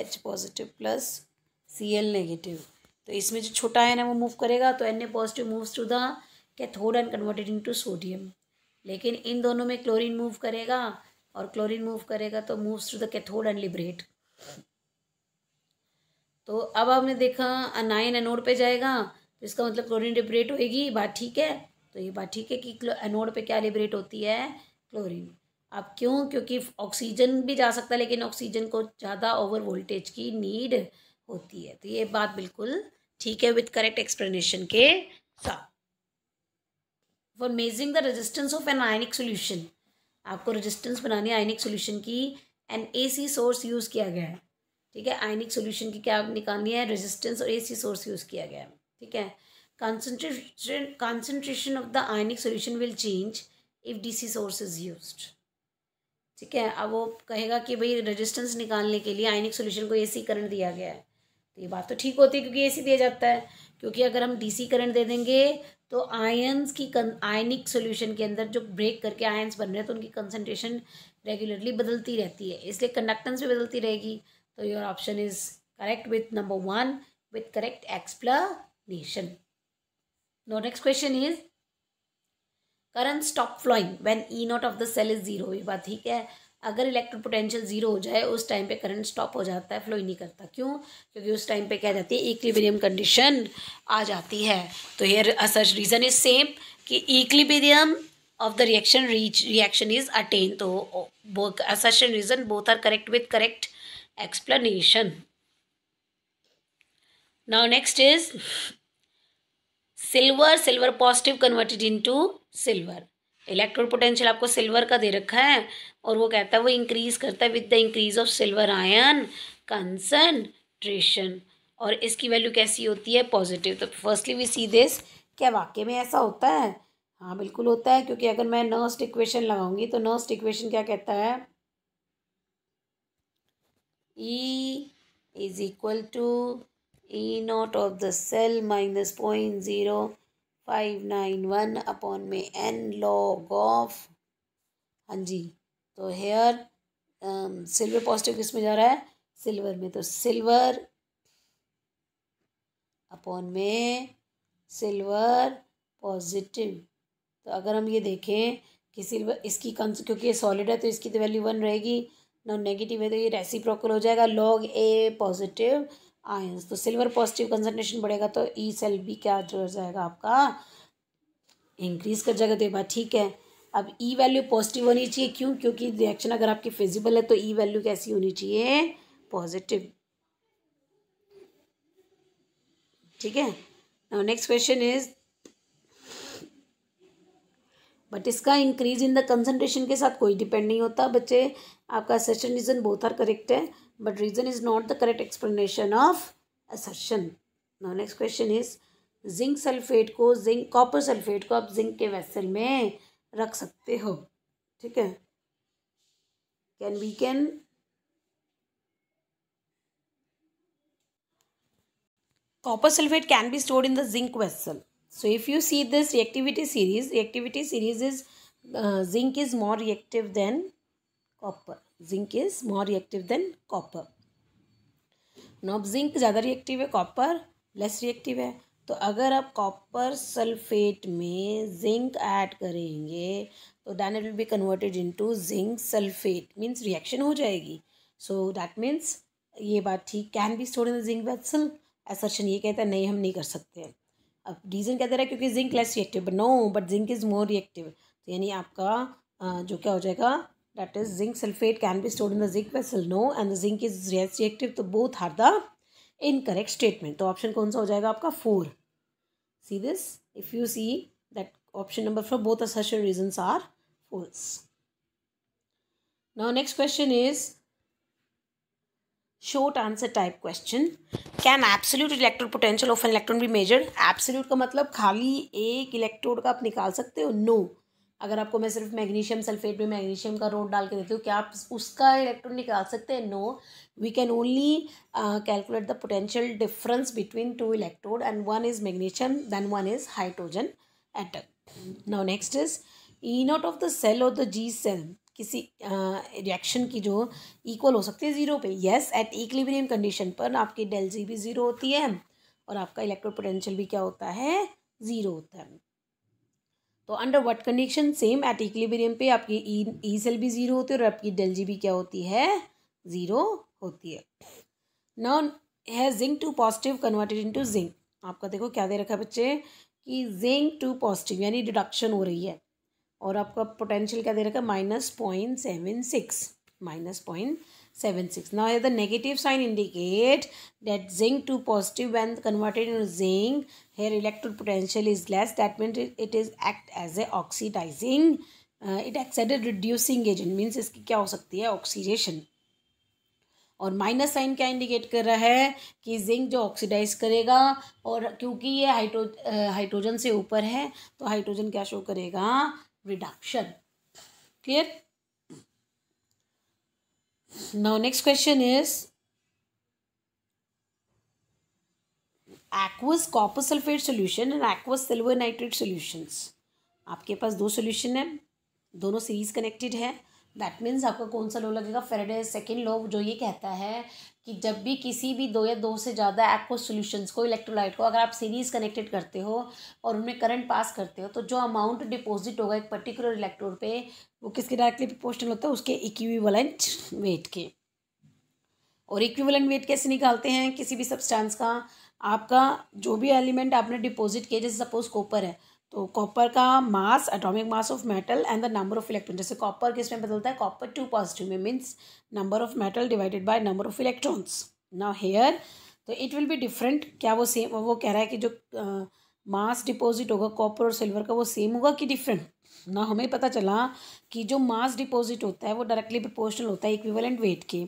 H positive plus C L negative तो इसमें जो छोटा है है वो मूव करेगा तो N A positive moves to the cathode and converted into sodium लेकिन इन दोनों में क्लोरीन मूव करेगा और क्लोरीन मूव करेगा तो moves to the cathode and liberate तो अब आपने देखा अनाइन एनोड पे जाएगा तो इसका मतलब क्लोरीन लिबरेट होएगी बात ठीक है तो ये बात ठीक है कि एनोड पे क्या लिबरेट होती है क्लोरीन अब क्यों क्योंकि ऑक्सीजन भी जा सकता है लेकिन ऑक्सीजन को ज़्यादा ओवर वोल्टेज की नीड होती है तो ये बात बिल्कुल ठीक है विथ करेक्ट एक्सप्लेनेशन के साथ for measuring the resistance of an ionic solution आपको रजिस्टेंस बनानी आयनिक सोल्यूशन की an A C source use किया गया है ठीक है आयनिक सोल्यूशन की क्या निकालनी है रेजिस्टेंस और ए सी सोर्स यूज़ किया गया है ठीक है concentration of the ionic solution will change if D C source is use ठीक है अब वो कहेगा कि भाई रेजिस्टेंस निकालने के लिए आयनिक सॉल्यूशन को एसी करंट दिया गया है तो ये बात तो ठीक होती है क्योंकि एसी दिया जाता है क्योंकि अगर हम डीसी करंट दे देंगे तो आयन्स की आयनिक सोल्यूशन के अंदर जो ब्रेक करके आयन्स बन रहे हैं तो उनकी कंसंट्रेशन रेगुलरली बदलती रहती है इसलिए कंडक्टेंस भी बदलती रहेगी तो your option is correct with number 1 with correct explanation. Now next question is current stop flowing when E naught of the cell is zero बात ठीक है अगर इलेक्ट्रिक पोटेंशियल जीरो हो जाए उस टाइम पे करंट स्टॉप हो जाता है फ्लो ही नहीं करता क्यों क्योंकि उस टाइम पे क्या जाती है इक्लिबेरियम कंडीशन आ जाती है तो here assertion reason is same कि equilibrium of the reaction reach reaction is attain तो assertion reason both are correct with correct explanation. Now next is silver silver positive converted into silver Electrode potential आपको silver का दे रखा है और वो कहता है वो इंक्रीज करता है with the increase of silver ion concentration और इसकी वैल्यू कैसी होती है पॉजिटिव तो फर्स्टली वी सी दिस क्या वाक्य में ऐसा होता है हाँ बिल्कुल होता है क्योंकि अगर मैं नर्स्ट इक्वेशन लगाऊंगी तो नर्स्ट इक्वेशन क्या कहता है E is equal to E naught of the cell minus one upon me n log of हाँ जी तो हेयर सिल्वर पॉजिटिव किस में जा रहा है सिल्वर में तो सिल्वर अपॉन में सिल्वर पॉजिटिव तो अगर हम ये देखें कि सिल्वर इसकी कंस क्योंकि ये सॉलिड है तो इसकी तो वैल्यू वन रहेगी नॉन नेगेटिव है तो ये रेसिप्रोकल हो जाएगा लॉग ए पॉजिटिव आयंस तो सिल्वर पॉजिटिव कंसनट्रेशन बढ़ेगा तो ई सेल भी क्या हो जाएगा आपका इंक्रीज कर जाएगा तो बात ठीक है अब ई वैल्यू पॉजिटिव होनी चाहिए क्यों क्योंकि रिएक्शन अगर आपकी फिजिबल है तो ई e वैल्यू कैसी होनी चाहिए पॉजिटिव ठीक है नेक्स्ट क्वेश्चन इज बट इसका इंक्रीज इन द कंसनट्रेशन के साथ कोई डिपेंड नहीं होता बच्चे आपका assertion reason both are correct है but reason is not the correct explanation of assertion now next question is zinc sulphate को जिंक कॉपर सल्फेट को आप जिंक के वेसल में रख सकते हो ठीक है can we can copper sulphate can be stored in the zinc vessel So if you see this reactivity series, reactivity series is uh, zinc is more reactive than copper. Zinc is more reactive than copper. Now zinc ज़्यादा reactive hai copper less reactive hai तो अगर आप copper sulphate में zinc add करेंगे तो then it will be converted into zinc sulphate means reaction हो जाएगी so that means ये बात ठीक can be stored in zinc vessel assertion ये कहता है नहीं हम नहीं कर सकते हैं अब रीज़न क्या दे रहा है क्योंकि zinc less reactive no but zinc is more reactive यानी आपका जो क्या हो जाएगा that is zinc sulphate can be store in the zinc vessel no and the zinc is less reactive तो both are the correct statement तो option कौन सा हो जाएगा आपका four see this if you see that option number four both assertion reasons are false next question is short answer type question can absolute electrode potential of an electron be measured absolute का मतलब खाली एक electrode का आप निकाल सकते हो no no. अगर आपको मैं सिर्फ मैग्नीशियम सल्फेट में मैग्नीशियम का रोड डाल के देती हूँ क्या आप उसका इलेक्ट्रॉन निकाल सकते हैं no we can only calculate the potential difference between two electrode and one is magnesium then one is hydrogen atom now next is E naught of the cell और द जी सेल किसी reaction की जो equal हो सकती है zero पे yes at equilibrium condition पर आपकी डेल जी भी ज़ीरो होती है और आपका इलेक्ट्रो पोटेंशियल भी क्या होता है ज़ीरो होता है तो under what condition same at equilibrium पे आपकी ई e, सेल e भी ज़ीरो होती है और आपकी डेल जी भी क्या होती है ज़ीरो होती है नॉन है zinc two positive converted into zinc आपका देखो क्या दे रखा है बच्चे कि जिंक टू पॉजिटिव यानी डिडक्शन हो रही है और आपका पोटेंशियल क्या दे रखा है minus point seven six minus point seven six ना now the negative sign indicate that zinc two positive when converted in zinc here electrode potential is less that mean it is act as a oxidising it एक्साइड reducing agent means इसकी क्या हो सकती है ऑक्सीजेशन और minus sign क्या indicate कर रहा है कि जिंक जो ऑक्सीडाइज करेगा और क्योंकि ये हाइड्रो हाइड्रोजन uh, से ऊपर है तो हाइड्रोजन क्या शो करेगा reduction clear now next question is aqueous copper sulfate solution and aqueous silver nitrate solutions आपके पास दो सोल्यूशन है दोनों सीरीज कनेक्टेड है दैट मीन्स आपका कौन सा लो लगेगा फेरेडे सेकेंड लो जो ये कहता है कि जब भी किसी भी दो या दो से ज़्यादा एक्व सोल्यूशंस को इलेक्ट्रोलाइट को अगर आप सीरीज़ कनेक्टेड करते हो और उनमें करंट पास करते हो तो जो अमाउंट डिपॉजिट होगा एक पर्टिकुलर इलेक्ट्रोड पे वो किसके डायरेक्टली प्रोपोर्शनल होता है उसके इक्विवेलेंट वेट के और इक्विवेलेंट वेट कैसे निकालते हैं किसी भी सब्सटेंस का आपका जो भी एलिमेंट आपने डिपॉजिट किया जैसे सपोज कॉपर है तो कॉपर का mass atomic mass of metal and the number of electron जैसे कॉपर किस में बदलता है कॉपर टू पॉजिटिव में means number of metal divided by number of electrons now here तो इट विल बी डिफरेंट क्या वो सेम वो कह रहा है कि जो मास uh, डिपॉजिट होगा कॉपर और सिल्वर का वो सेम होगा कि डिफरेंट ना हमें पता चला कि जो मास डिपॉजिट होता है वो डायरेक्टली प्रपोर्शनल होता है इक्विवेलेंट वेट के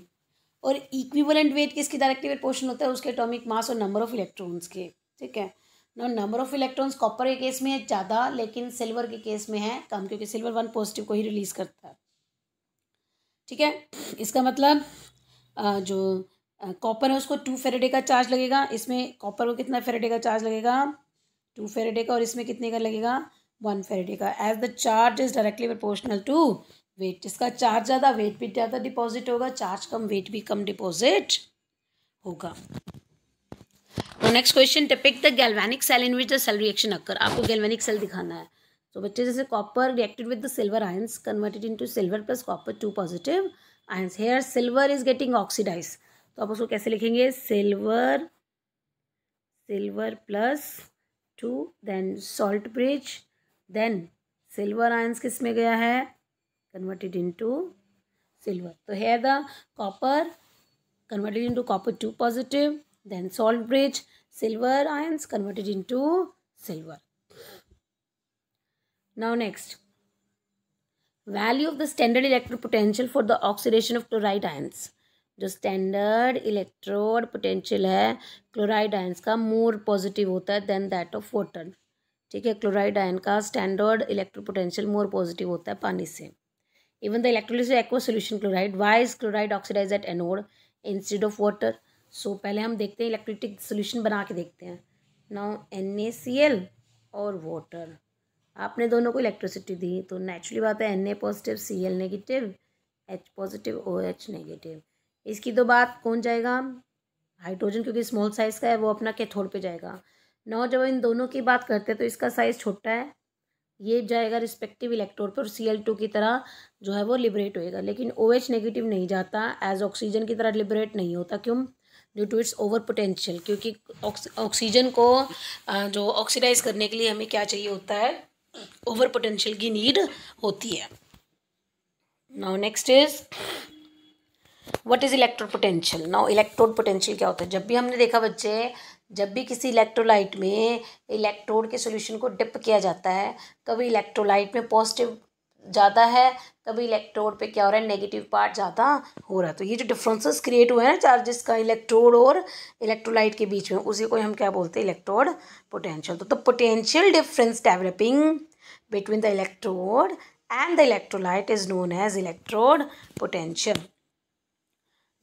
और इक्विवेलेंट वेट किसके डायरेक्टली प्रपोर्शनल होता है उसके एटॉमिक मास और नंबर ऑफ इलेक्ट्रॉन्स के ठीक है नंबर ऑफ इलेक्ट्रॉन्स कॉपर के केस में है ज़्यादा लेकिन सिल्वर के केस में है कम क्योंकि सिल्वर वन पॉजिटिव को ही रिलीज करता है ठीक है इसका मतलब जो कॉपर है उसको टू फेरेडे का चार्ज लगेगा इसमें कॉपर को कितना फेरेडे का चार्ज लगेगा टू फेरेडे का और इसमें कितने का लगेगा वन फेरेडे का as the charge is directly proportional to weight इसका चार्ज ज़्यादा वेट भी ज़्यादा डिपॉजिट होगा चार्ज कम वेट भी कम डिपॉजिट होगा तो next question depict the galvanic cell in which the cell reaction occur आपको गैल्वेनिक सेल दिखाना है तो बच्चे जैसे copper reacted with the silver ions converted into silver plus copper two positive ions here silver is getting oxidise तो आप उसको कैसे लिखेंगे silver silver plus two then salt bridge then silver ions किस में गया है कन्वर्टेड इनटू सिल्वर तो here the copper converted into copper two positive then salt bridge silver ions converted into silver. Now next, value of the standard electrode potential for the oxidation of chloride ions. जो standard electrode potential है chloride ions का more positive होता है then that of water ठीक है chloride ion का standard electro potential more positive होता है पानी से even the electrolysis aqua solution chloride why is chloride oxidise at anode instead of water so so, पहले हम देखते हैं इलेक्ट्रिक सोल्यूशन बना के देखते हैं now N A C L और वाटर आपने दोनों को इलेक्ट्रिसिटी दी तो नेचुरली बात है N A positive C L negative H positive O H negative इसकी तो बात कौन जाएगा हाइड्रोजन क्योंकि स्मॉल साइज़ का है वो अपना कैथोड पे जाएगा नौ जब इन दोनों की बात करते हैं तो इसका साइज़ छोटा है ये जाएगा रिस्पेक्टिव इलेक्ट्रोड पर सी एल टू की तरह जो है वो लिबरेट होएगा लेकिन ओ OH एच नेगेटिव नहीं जाता एज ऑक्सीजन की तरह लिबरेट नहीं होता क्यों due to its over potential क्योंकि ऑक्सीजन को जो ऑक्सीडाइज करने के लिए हमें क्या चाहिए होता है ओवर पोटेंशियल की नीड होती है now next is what is electro potential now electrode potential क्या होता है जब भी हमने देखा बच्चे जब भी किसी इलेक्ट्रोलाइट में इलेक्ट्रोड के सॉल्यूशन को डिप किया जाता है कभी इलेक्ट्रोलाइट में पॉजिटिव ज़्यादा है कभी इलेक्ट्रोड पे क्या हो रहा है नेगेटिव पार्ट ज़्यादा हो रहा है तो ये जो डिफरेंसेस क्रिएट हुए हैं ना चार्जेस का इलेक्ट्रोड और इलेक्ट्रोलाइट के बीच में उसी को हम क्या बोलते हैं इलेक्ट्रोड पोटेंशियल तो, the potential difference developing between the electrode and the electrolyte is known as electrode potential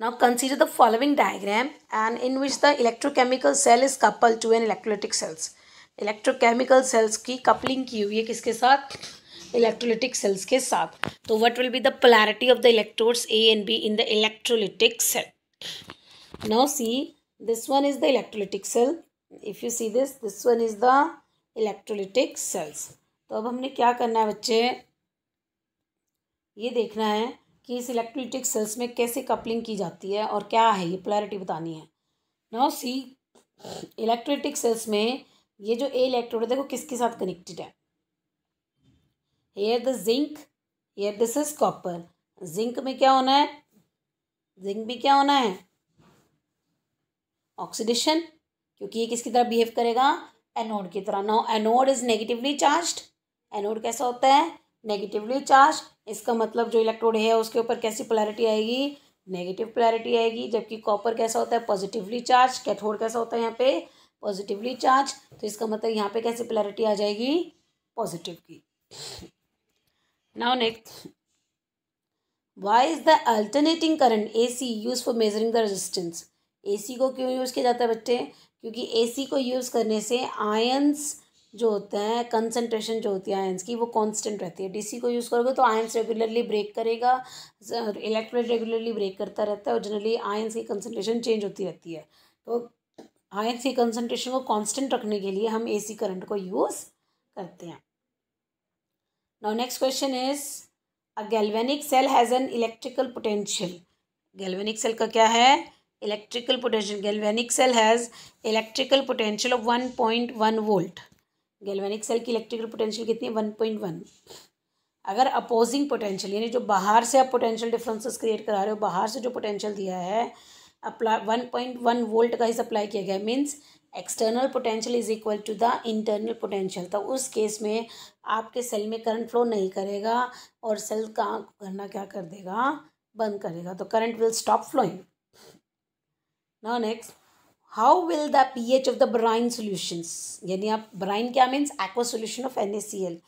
now consider the following diagram and in which the electrochemical cell is couple to an electrolytic cells electrochemical cells की coupling की हुई है किसके साथ electrolytic sales के साथ तो what will be the polarity of the electrodes A and B in the electrolytic cell now see this one is the electrolytic cell if you see this this one is the electrolytic cells तो अब हमने क्या करना है बच्चे ये देखना है कि इस इलेक्ट्रोलिटिक सेल्स में कैसे कपलिंग की जाती है और क्या है ये पोलैरिटी बतानी है नाउ सी इलेक्ट्रोलिटिक सेल्स में ये जो ए इलेक्ट्रोड है देखो किसके साथ कनेक्टेड है here the zinc here this is copper zinc में क्या होना है जिंक भी क्या होना है ऑक्सीडेशन क्योंकि ये किसकी तरह बिहेव करेगा एनोड की तरह now anode is negatively charge anode कैसा होता है नेगेटिवली चार्ज इसका मतलब जो इलेक्ट्रोड है उसके ऊपर कैसी पोलैरिटी आएगी नेगेटिव पोलैरिटी आएगी जबकि कॉपर कैसा होता है पॉजिटिवली चार्ज कैथोड कैसा होता है यहाँ पे पॉजिटिवली चार्ज तो इसका मतलब यहाँ पे कैसी पोलैरिटी आ जाएगी पॉजिटिव की Now next, why is the alternating current AC used for measuring the resistance? AC को क्यों यूज़ किया जाता है बच्चे क्योंकि AC को यूज़ करने से आयन्स जो होते हैं कंसनट्रेशन जो होती है आयंस की वो कांस्टेंट रहती है डीसी को यूज़ करोगे तो आयंस रेगुलरली ब्रेक करेगा इलेक्ट्रोलाइट रेगुलरली ब्रेक करता रहता है और जनरली आयंस की कंसनट्रेशन चेंज होती रहती है तो आयंस की कंसनट्रेशन को कांस्टेंट रखने के लिए हम एसी करंट को यूज़ करते हैं now next question is a galvanic cell has an electrical potential galvanic cell का क्या है electrical potential galvanic cell has electrical potential of 1.1 volt galvanic cell की electrical potential कितनी है 1.1 अगर अपोजिंग पोटेंशियल यानी जो बाहर से आप पोटेंशियल डिफरेंसेस क्रिएट करा रहे हो बाहर से जो पोटेंशियल दिया है apply one point one volt का ही सप्लाई किया गया means external potential is equal to the internal potential तो उस केस में आपके सेल में करंट फ्लो नहीं करेगा और सेल का करना क्या कर देगा बंद करेगा तो current will stop flowing now next how will the P H of the brine solutions यानी आप ब्राइन क्या means aqua solution of N A C L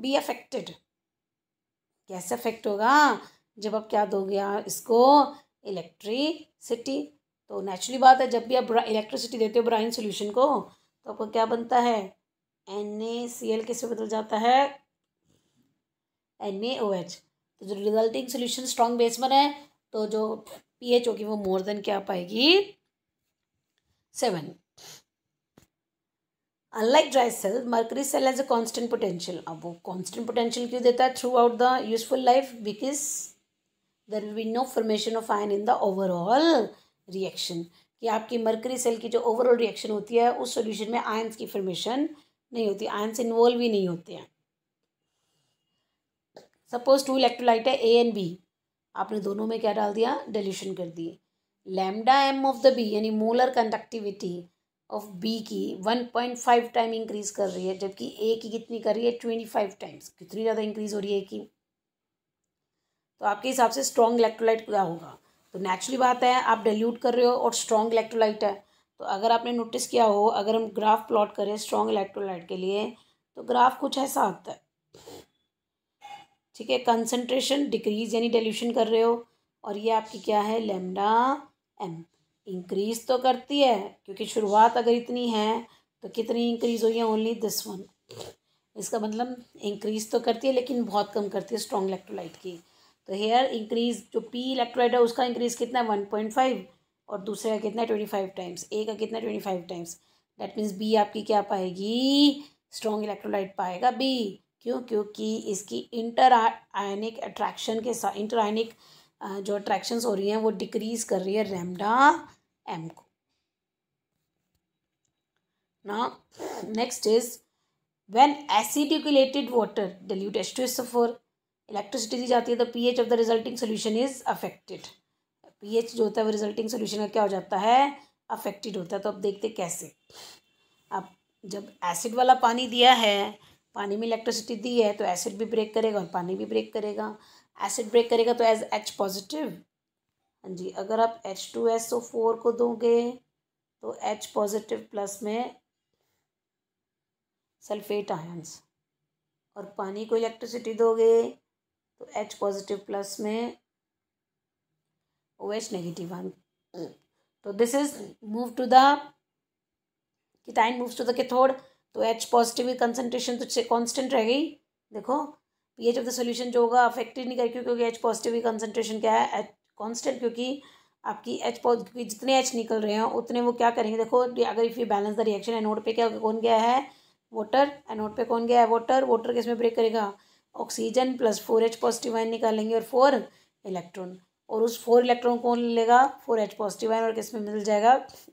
be affected कैसे अफेक्ट होगा जब आप क्या दोगे इसको इलेक्ट्रिसिटी तो नेचुरली बात है जब भी आप इलेक्ट्रिसिटी देते हो ब्राइन सोल्यूशन को तो आपको क्या बनता है एन ए सी एल किस बदल जाता है एन ए ओ एच तो जो रिजल्टिंग सोल्यूशन स्ट्रॉन्ग बेस बन है तो जो पी एच होगी वो मोर देन क्या पाएगी seven unlike dry cell mercury cell as a constant potential अब वो कॉन्स्टेंट पोटेंशियल क्यों देता है throughout the useful life because there will be no formation of ion in the overall reaction कि आपकी मर्करी सेल की जो overall reaction होती है उस सोल्यूशन में आयंस की फॉर्मेशन नहीं होती आयंस इन्वॉल्व ही नहीं होते हैं सपोज टू इलेक्ट्रोलाइट है ए एंड बी आपने दोनों में क्या डाल दिया डिल्यूशन कर दिए lambda M of the B यानी मोलर कंडक्टिविटी ऑफ बी की one point five time increase कर रही है जबकि ए की कितनी कर रही है ट्वेंटी फाइव टाइम्स कितनी ज़्यादा इंक्रीज हो रही है ए की तो आपके हिसाब से स्ट्रॉन्ग इलेक्ट्रोलाइट क्या होगा तो नेचुरली बात है आप डल्यूट कर रहे हो और स्ट्रॉन्ग इलेक्ट्रोलाइट है तो अगर आपने नोटिस किया हो अगर हम ग्राफ प्लॉट करें स्ट्रॉन्ग इलेक्ट्रोलाइट के लिए तो ग्राफ कुछ ऐसा आता है ठीक है कंसनट्रेशन डिक्रीज यानी डल्यूशन कर रहे हो और ये आपकी क्या है लेमडा एम इंक्रीज तो करती है क्योंकि शुरुआत अगर इतनी है तो कितनी इंक्रीज हुई है ओनली दिस वन इसका मतलब इंक्रीज तो करती है लेकिन बहुत कम करती है स्ट्रॉन्ग इलेक्ट्रोलाइट की तो हेयर इंक्रीज जो पी इलेक्ट्रोलाइट है उसका इंक्रीज कितना है वन पॉइंट फाइव और दूसरे का कितना है ट्वेंटी फाइव टाइम्स ए का कितना twenty five times that means B आपकी क्या पाएगी स्ट्रॉन्ग इलेक्ट्रोलाइट पाएगा बी क्यों क्योंकि इसकी इंटर आयनिक अट्रैक्शन के साथ इंटर आयनिक जो अट्रैक्शंस हो रही हैं वो डिक्रीज कर रही है रेमडा एम को ना next is dilute acidiculated two S four electricity दी जाती है तो P H of the resulting solution is affected H जो होता है वो रिजल्टिंग सोल्यूशन का क्या हो जाता है अफेक्टेड होता है तो अब देखते कैसे अब जब एसिड वाला पानी दिया है पानी में इलेक्ट्रिसिटी दी है तो एसिड भी ब्रेक करेगा और पानी भी ब्रेक करेगा एसिड ब्रेक करेगा तो एज एच पॉजिटिव हाँ जी अगर आप H two S O four को दोगे तो एच पॉजिटिव प्लस में सल्फेट आयंस और पानी को इलेक्ट्रिसिटी दोगे तो एच पॉजिटिव प्लस में ओ एच नेगेटिव वन तो this is move to the cation move to the cathode तो एच पॉजिटिव की कंसनट्रेशन तो कॉन्स्टेंट रह गई देखो पीएच ऑफ द सोल्यूशन जो होगा अफेक्टेड नहीं करेगी क्योंकि एच पॉजिटिव की कंसनट्रेशन क्या है एच कॉन्स्टेंट क्योंकि आपकी एच पॉज क्योंकि जितने एच निकल रहे हैं उतने वो क्या करेंगे देखो अगर if you balance the reaction anode पे क्या कौन गया है वोटर एनोड पे कौन गया है वोटर वोटर किस में ब्रेक करेगा oxygen plus four H positive ion निकालेंगे और फोर इलेक्ट्रॉन और उस फोर इलेक्ट्रॉन कौन लेगा फोर एच पॉजिटिव आयन और किस में मिल जाएगा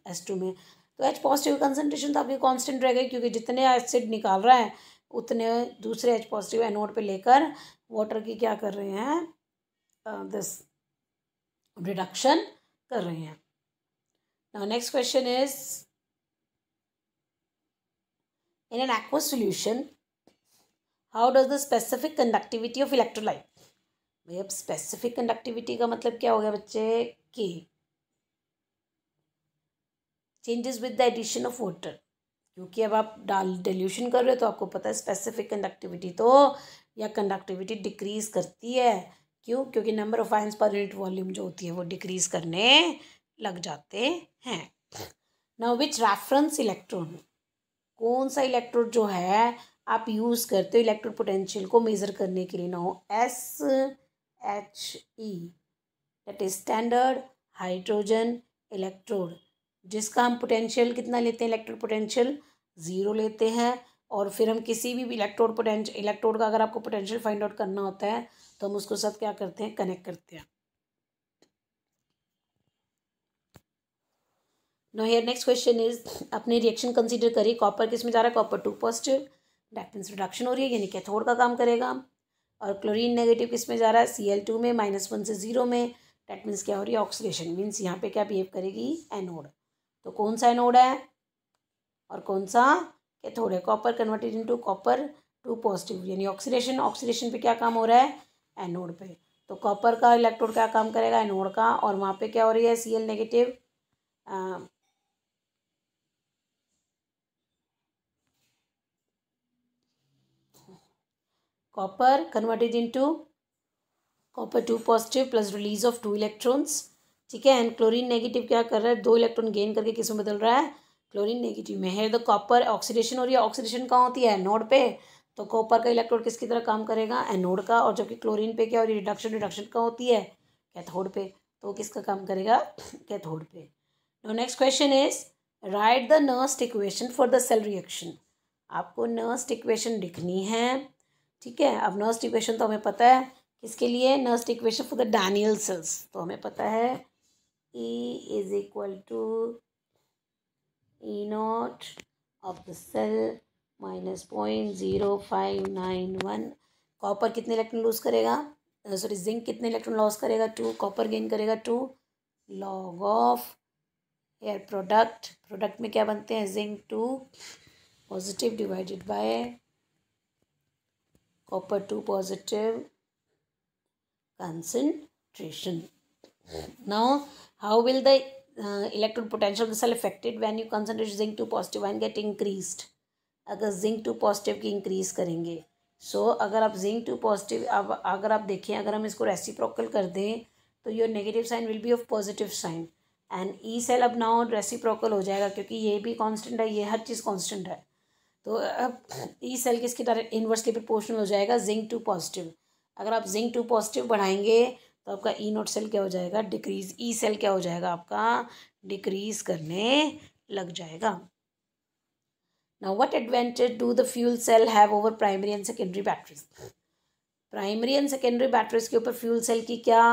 एस टू में तो एच पॉजिटिव कंसनट्रेशन तो आपकी कॉन्स्टेंट रहेगा क्योंकि जितने एसिड निकाल रहा है उतने दूसरे एच पॉजिटिव एनोड पर लेकर वाटर की क्या कर रहे हैं दिस रिडक्शन कर रहे हैं next question is in an aqua solution how does the specific conductivity of electrolyte भैया अब स्पेसिफिक कंडक्टिविटी का मतलब क्या हो गया बच्चे के changes with the addition of water क्योंकि अब आप डाल डेल्यूशन कर रहे हो तो आपको पता है स्पेसिफिक कंडक्टिविटी तो या कंडक्टिविटी डिक्रीज करती है क्यों क्योंकि number of ions per unit volume जो होती है वो डिक्रीज करने लग जाते हैं नाउ विच रेफरेंस इलेक्ट्रॉन कौन सा इलेक्ट्रोड जो है आप यूज़ करते हो इलेक्ट्रिक पोटेंशियल को मेज़र करने के लिए ना हो S H E that is standard hydrogen electrode जिसका हम पोटेंशियल कितना लेते हैं इलेक्ट्रिक पोटेंशियल ज़ीरो लेते हैं और फिर हम किसी भी इलेक्ट्रोड पोटेंशियल इलेक्ट्रोड का अगर आपको पोटेंशियल फाइंड आउट करना होता है तो हम उसको साथ क्या करते हैं कनेक्ट करते हैं no here next question is अपने रिएक्शन कंसीडर करिए कॉपर किस में जा रहा है कॉपर टू पॉजिटिव डाक्टेंस रिडक्शन हो रही है यानी कैथोड का काम करेगा और क्लोरीन नेगेटिव किस में जा रहा है सी एल टू में माइनस वन से ज़ीरो में डैट मीन्स क्या हो रही है ऑक्सीडेशन मीन्स यहाँ पे क्या बिहेव करेगी एनोड तो कौन सा एनोड है और कौन सा कैथोड है copper converted into copper two positive यानी ऑक्सीडेशन ऑक्सीडेशन पे क्या काम हो रहा है एनोड पे तो कॉपर का इलेक्ट्रोड क्या काम करेगा एनोड का और वहाँ पर क्या हो रही है C L negative copper converted into copper two positive plus release of two electrons ठीक है एंड क्लोरीन नेगेटिव क्या कर रहा है दो इलेक्ट्रॉन गेन करके किस में बदल रहा है क्लोरीन नेगेटिव में है द कॉपर ऑक्सीडेशन और ये ऑक्सीडेशन कहाँ होती है एनोड पे तो कॉपर का इलेक्ट्रॉन किसकी तरह काम करेगा एनोड का और जबकि क्लोरीन पे क्या हो रही है रिडक्शन रिडक्शन कहाँ होती है कैथोड पे तो किसका काम करेगा कैथोड पे no next question is write the Nernst equation for the cell reaction आपको नर्स्ट इक्वेशन लिखनी है ठीक है अब नर्स्ट इक्वेशन तो हमें पता है किसके लिए Nernst equation for the Daniell cells तो हमें पता है E is equal to E nought of the cell minus point zero five nine one copper कितने इलेक्ट्रॉन लूज करेगा सॉरी uh, जिंक कितने इलेक्ट्रॉन लॉस करेगा टू कॉपर गेन करेगा two log of here product product में क्या बनते हैं zinc two positive divided by copper 2 positive concentration. Now, how will the uh, electron potential of the cell affected when you concentrate zinc 2 positive and get increased? अगर zinc two positive की increase करेंगे so so, अगर आप zinc two positive अब अगर आप देखें अगर हम इसको रेसिप्रोकल कर दें तो your negative sign will be of positive sign and E cell अब नाउ रेसिप्रोकल हो जाएगा क्योंकि ये भी कांस्टेंट है ये हर चीज़ कांस्टेंट है तो अब ई सेल किसके डायरेक्ट इन्वर्सली प्रोपोर्शनल हो जाएगा जिंक टू पॉजिटिव अगर आप जिंक टू पॉजिटिव बढ़ाएंगे तो आपका ई नोट सेल क्या हो जाएगा डिक्रीज ई सेल क्या हो जाएगा आपका डिक्रीज करने लग जाएगा now what advantage do the fuel cell have over primary and secondary batteries primary and secondary batteries के ऊपर फ्यूल सेल की क्या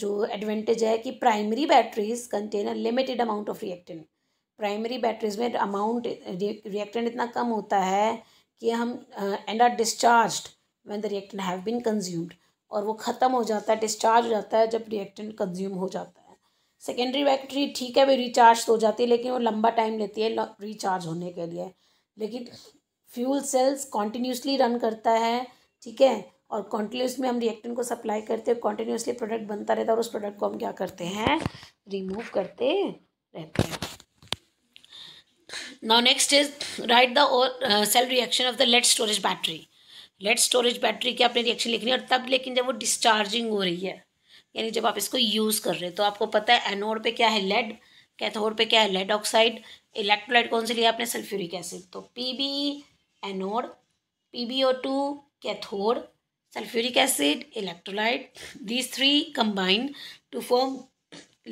जो एडवांटेज है कि primary batteries container limited amount of reactant primary batteries में अमाउंट रिएक्टेंट इतना कम होता है कि हम and are discharge when the reactant have been consumed और वो ख़त्म हो जाता है डिस्चार्ज हो जाता है जब रिएक्टेंट कंज्यूम हो जाता है सेकेंडरी बैटरी ठीक है वे रिचार्ज तो हो जाती है लेकिन वो लंबा टाइम लेती है रिचार्ज होने के लिए लेकिन फ्यूल सेल्स कॉन्टीन्यूसली रन करता है ठीक है और कॉन्टीन्यूस में हम रिएक्टेंट को सप्लाई करते हैं कॉन्टीन्यूसली प्रोडक्ट बनता रहता है और उस प्रोडक्ट को हम क्या करते हैं रिमूव करते रहते हैं now next is write the or, uh, cell reaction of the lead storage battery lead storage battery की आपने रिएक्शन लिखनी है और तब लेकिन जब वो डिस्चार्जिंग हो रही है यानी जब आप इसको यूज़ कर रहे हैं तो आपको पता है एनोड पे क्या है लेड कैथोड पे क्या है लेड ऑक्साइड इलेक्ट्रोलाइट कौन से लिया आपने सल्फ्यूरिक एसिड तो P B anode P B O two cathode sulphuric acid electrolyte these three combined to form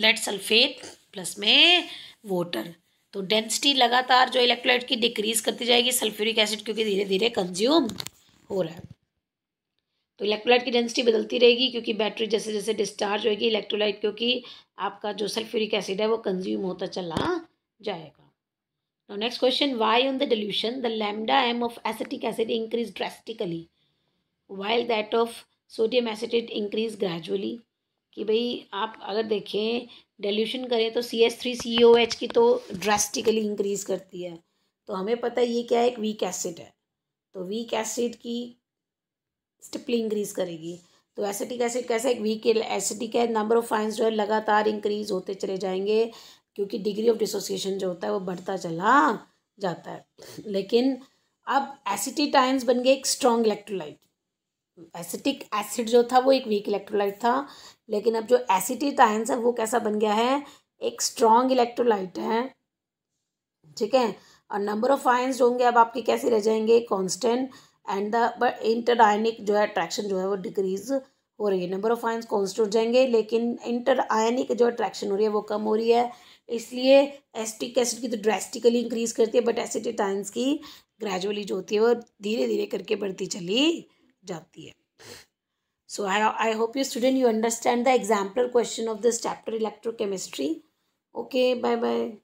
lead sulphate plus में वोटर तो डेंसिटी लगातार जो इलेक्ट्रोलाइट की डिक्रीज करती जाएगी सल्फ्यूरिक एसिड क्योंकि धीरे धीरे कंज्यूम हो रहा है तो इलेक्ट्रोलाइट की डेंसिटी बदलती रहेगी क्योंकि बैटरी जैसे जैसे डिस्चार्ज होगी इलेक्ट्रोलाइट क्योंकि आपका जो सल्फ्यूरिक एसिड है वो कंज्यूम होता चला जाएगा next question why why the dilution the lambda M of acetic acid increase drastically while that of sodium sodium increase gradually कि भाई आप अगर देखें डेल्यूशन करें तो C S three C O H की तो ड्रेस्टिकली इंक्रीज़ करती है तो हमें पता है ये क्या है एक वीक एसिड है तो वीक एसिड की स्टिपली इंक्रीज़ करेगी तो एसिटिक एसिड कैसा एक वीक एसिडिक है नंबर ऑफ फाइन्स जो है लगातार इंक्रीज होते चले जाएंगे क्योंकि डिग्री ऑफ डिसोसिएशन जो होता है वो बढ़ता चला जाता है लेकिन अब एसिटी टाइम्स बन गए एक स्ट्रॉन्ग इलेक्ट्रोलाइट एसिटिक एसिड जो था वो एक वीक इलेक्ट्रोलाइट था लेकिन अब जो एसिटिक आयंस है वो कैसा बन गया है एक स्ट्रॉन्ग इलेक्ट्रोलाइट है ठीक है और नंबर ऑफ आयंस जो होंगे अब आपके कैसे रह जाएंगे constant and the but inter ionic जो है अट्रैक्शन जो है वो डिक्रीज हो रही है नंबर ऑफ आयंस कॉन्स्टेंट हो जाएंगे लेकिन इंटर आयनिक जो अट्रैक्शन हो रही है वो कम हो रही है इसलिए एसिटिक एसिड की तो ड्रेस्टिकली इंक्रीज करती है बट एसिटिक आयंस की ग्रेजुअली जो होती है वो धीरे धीरे करके बढ़ती चली जाती है So I, I hope you student you understand the example question of this chapter electrochemistry. Okay, bye-bye.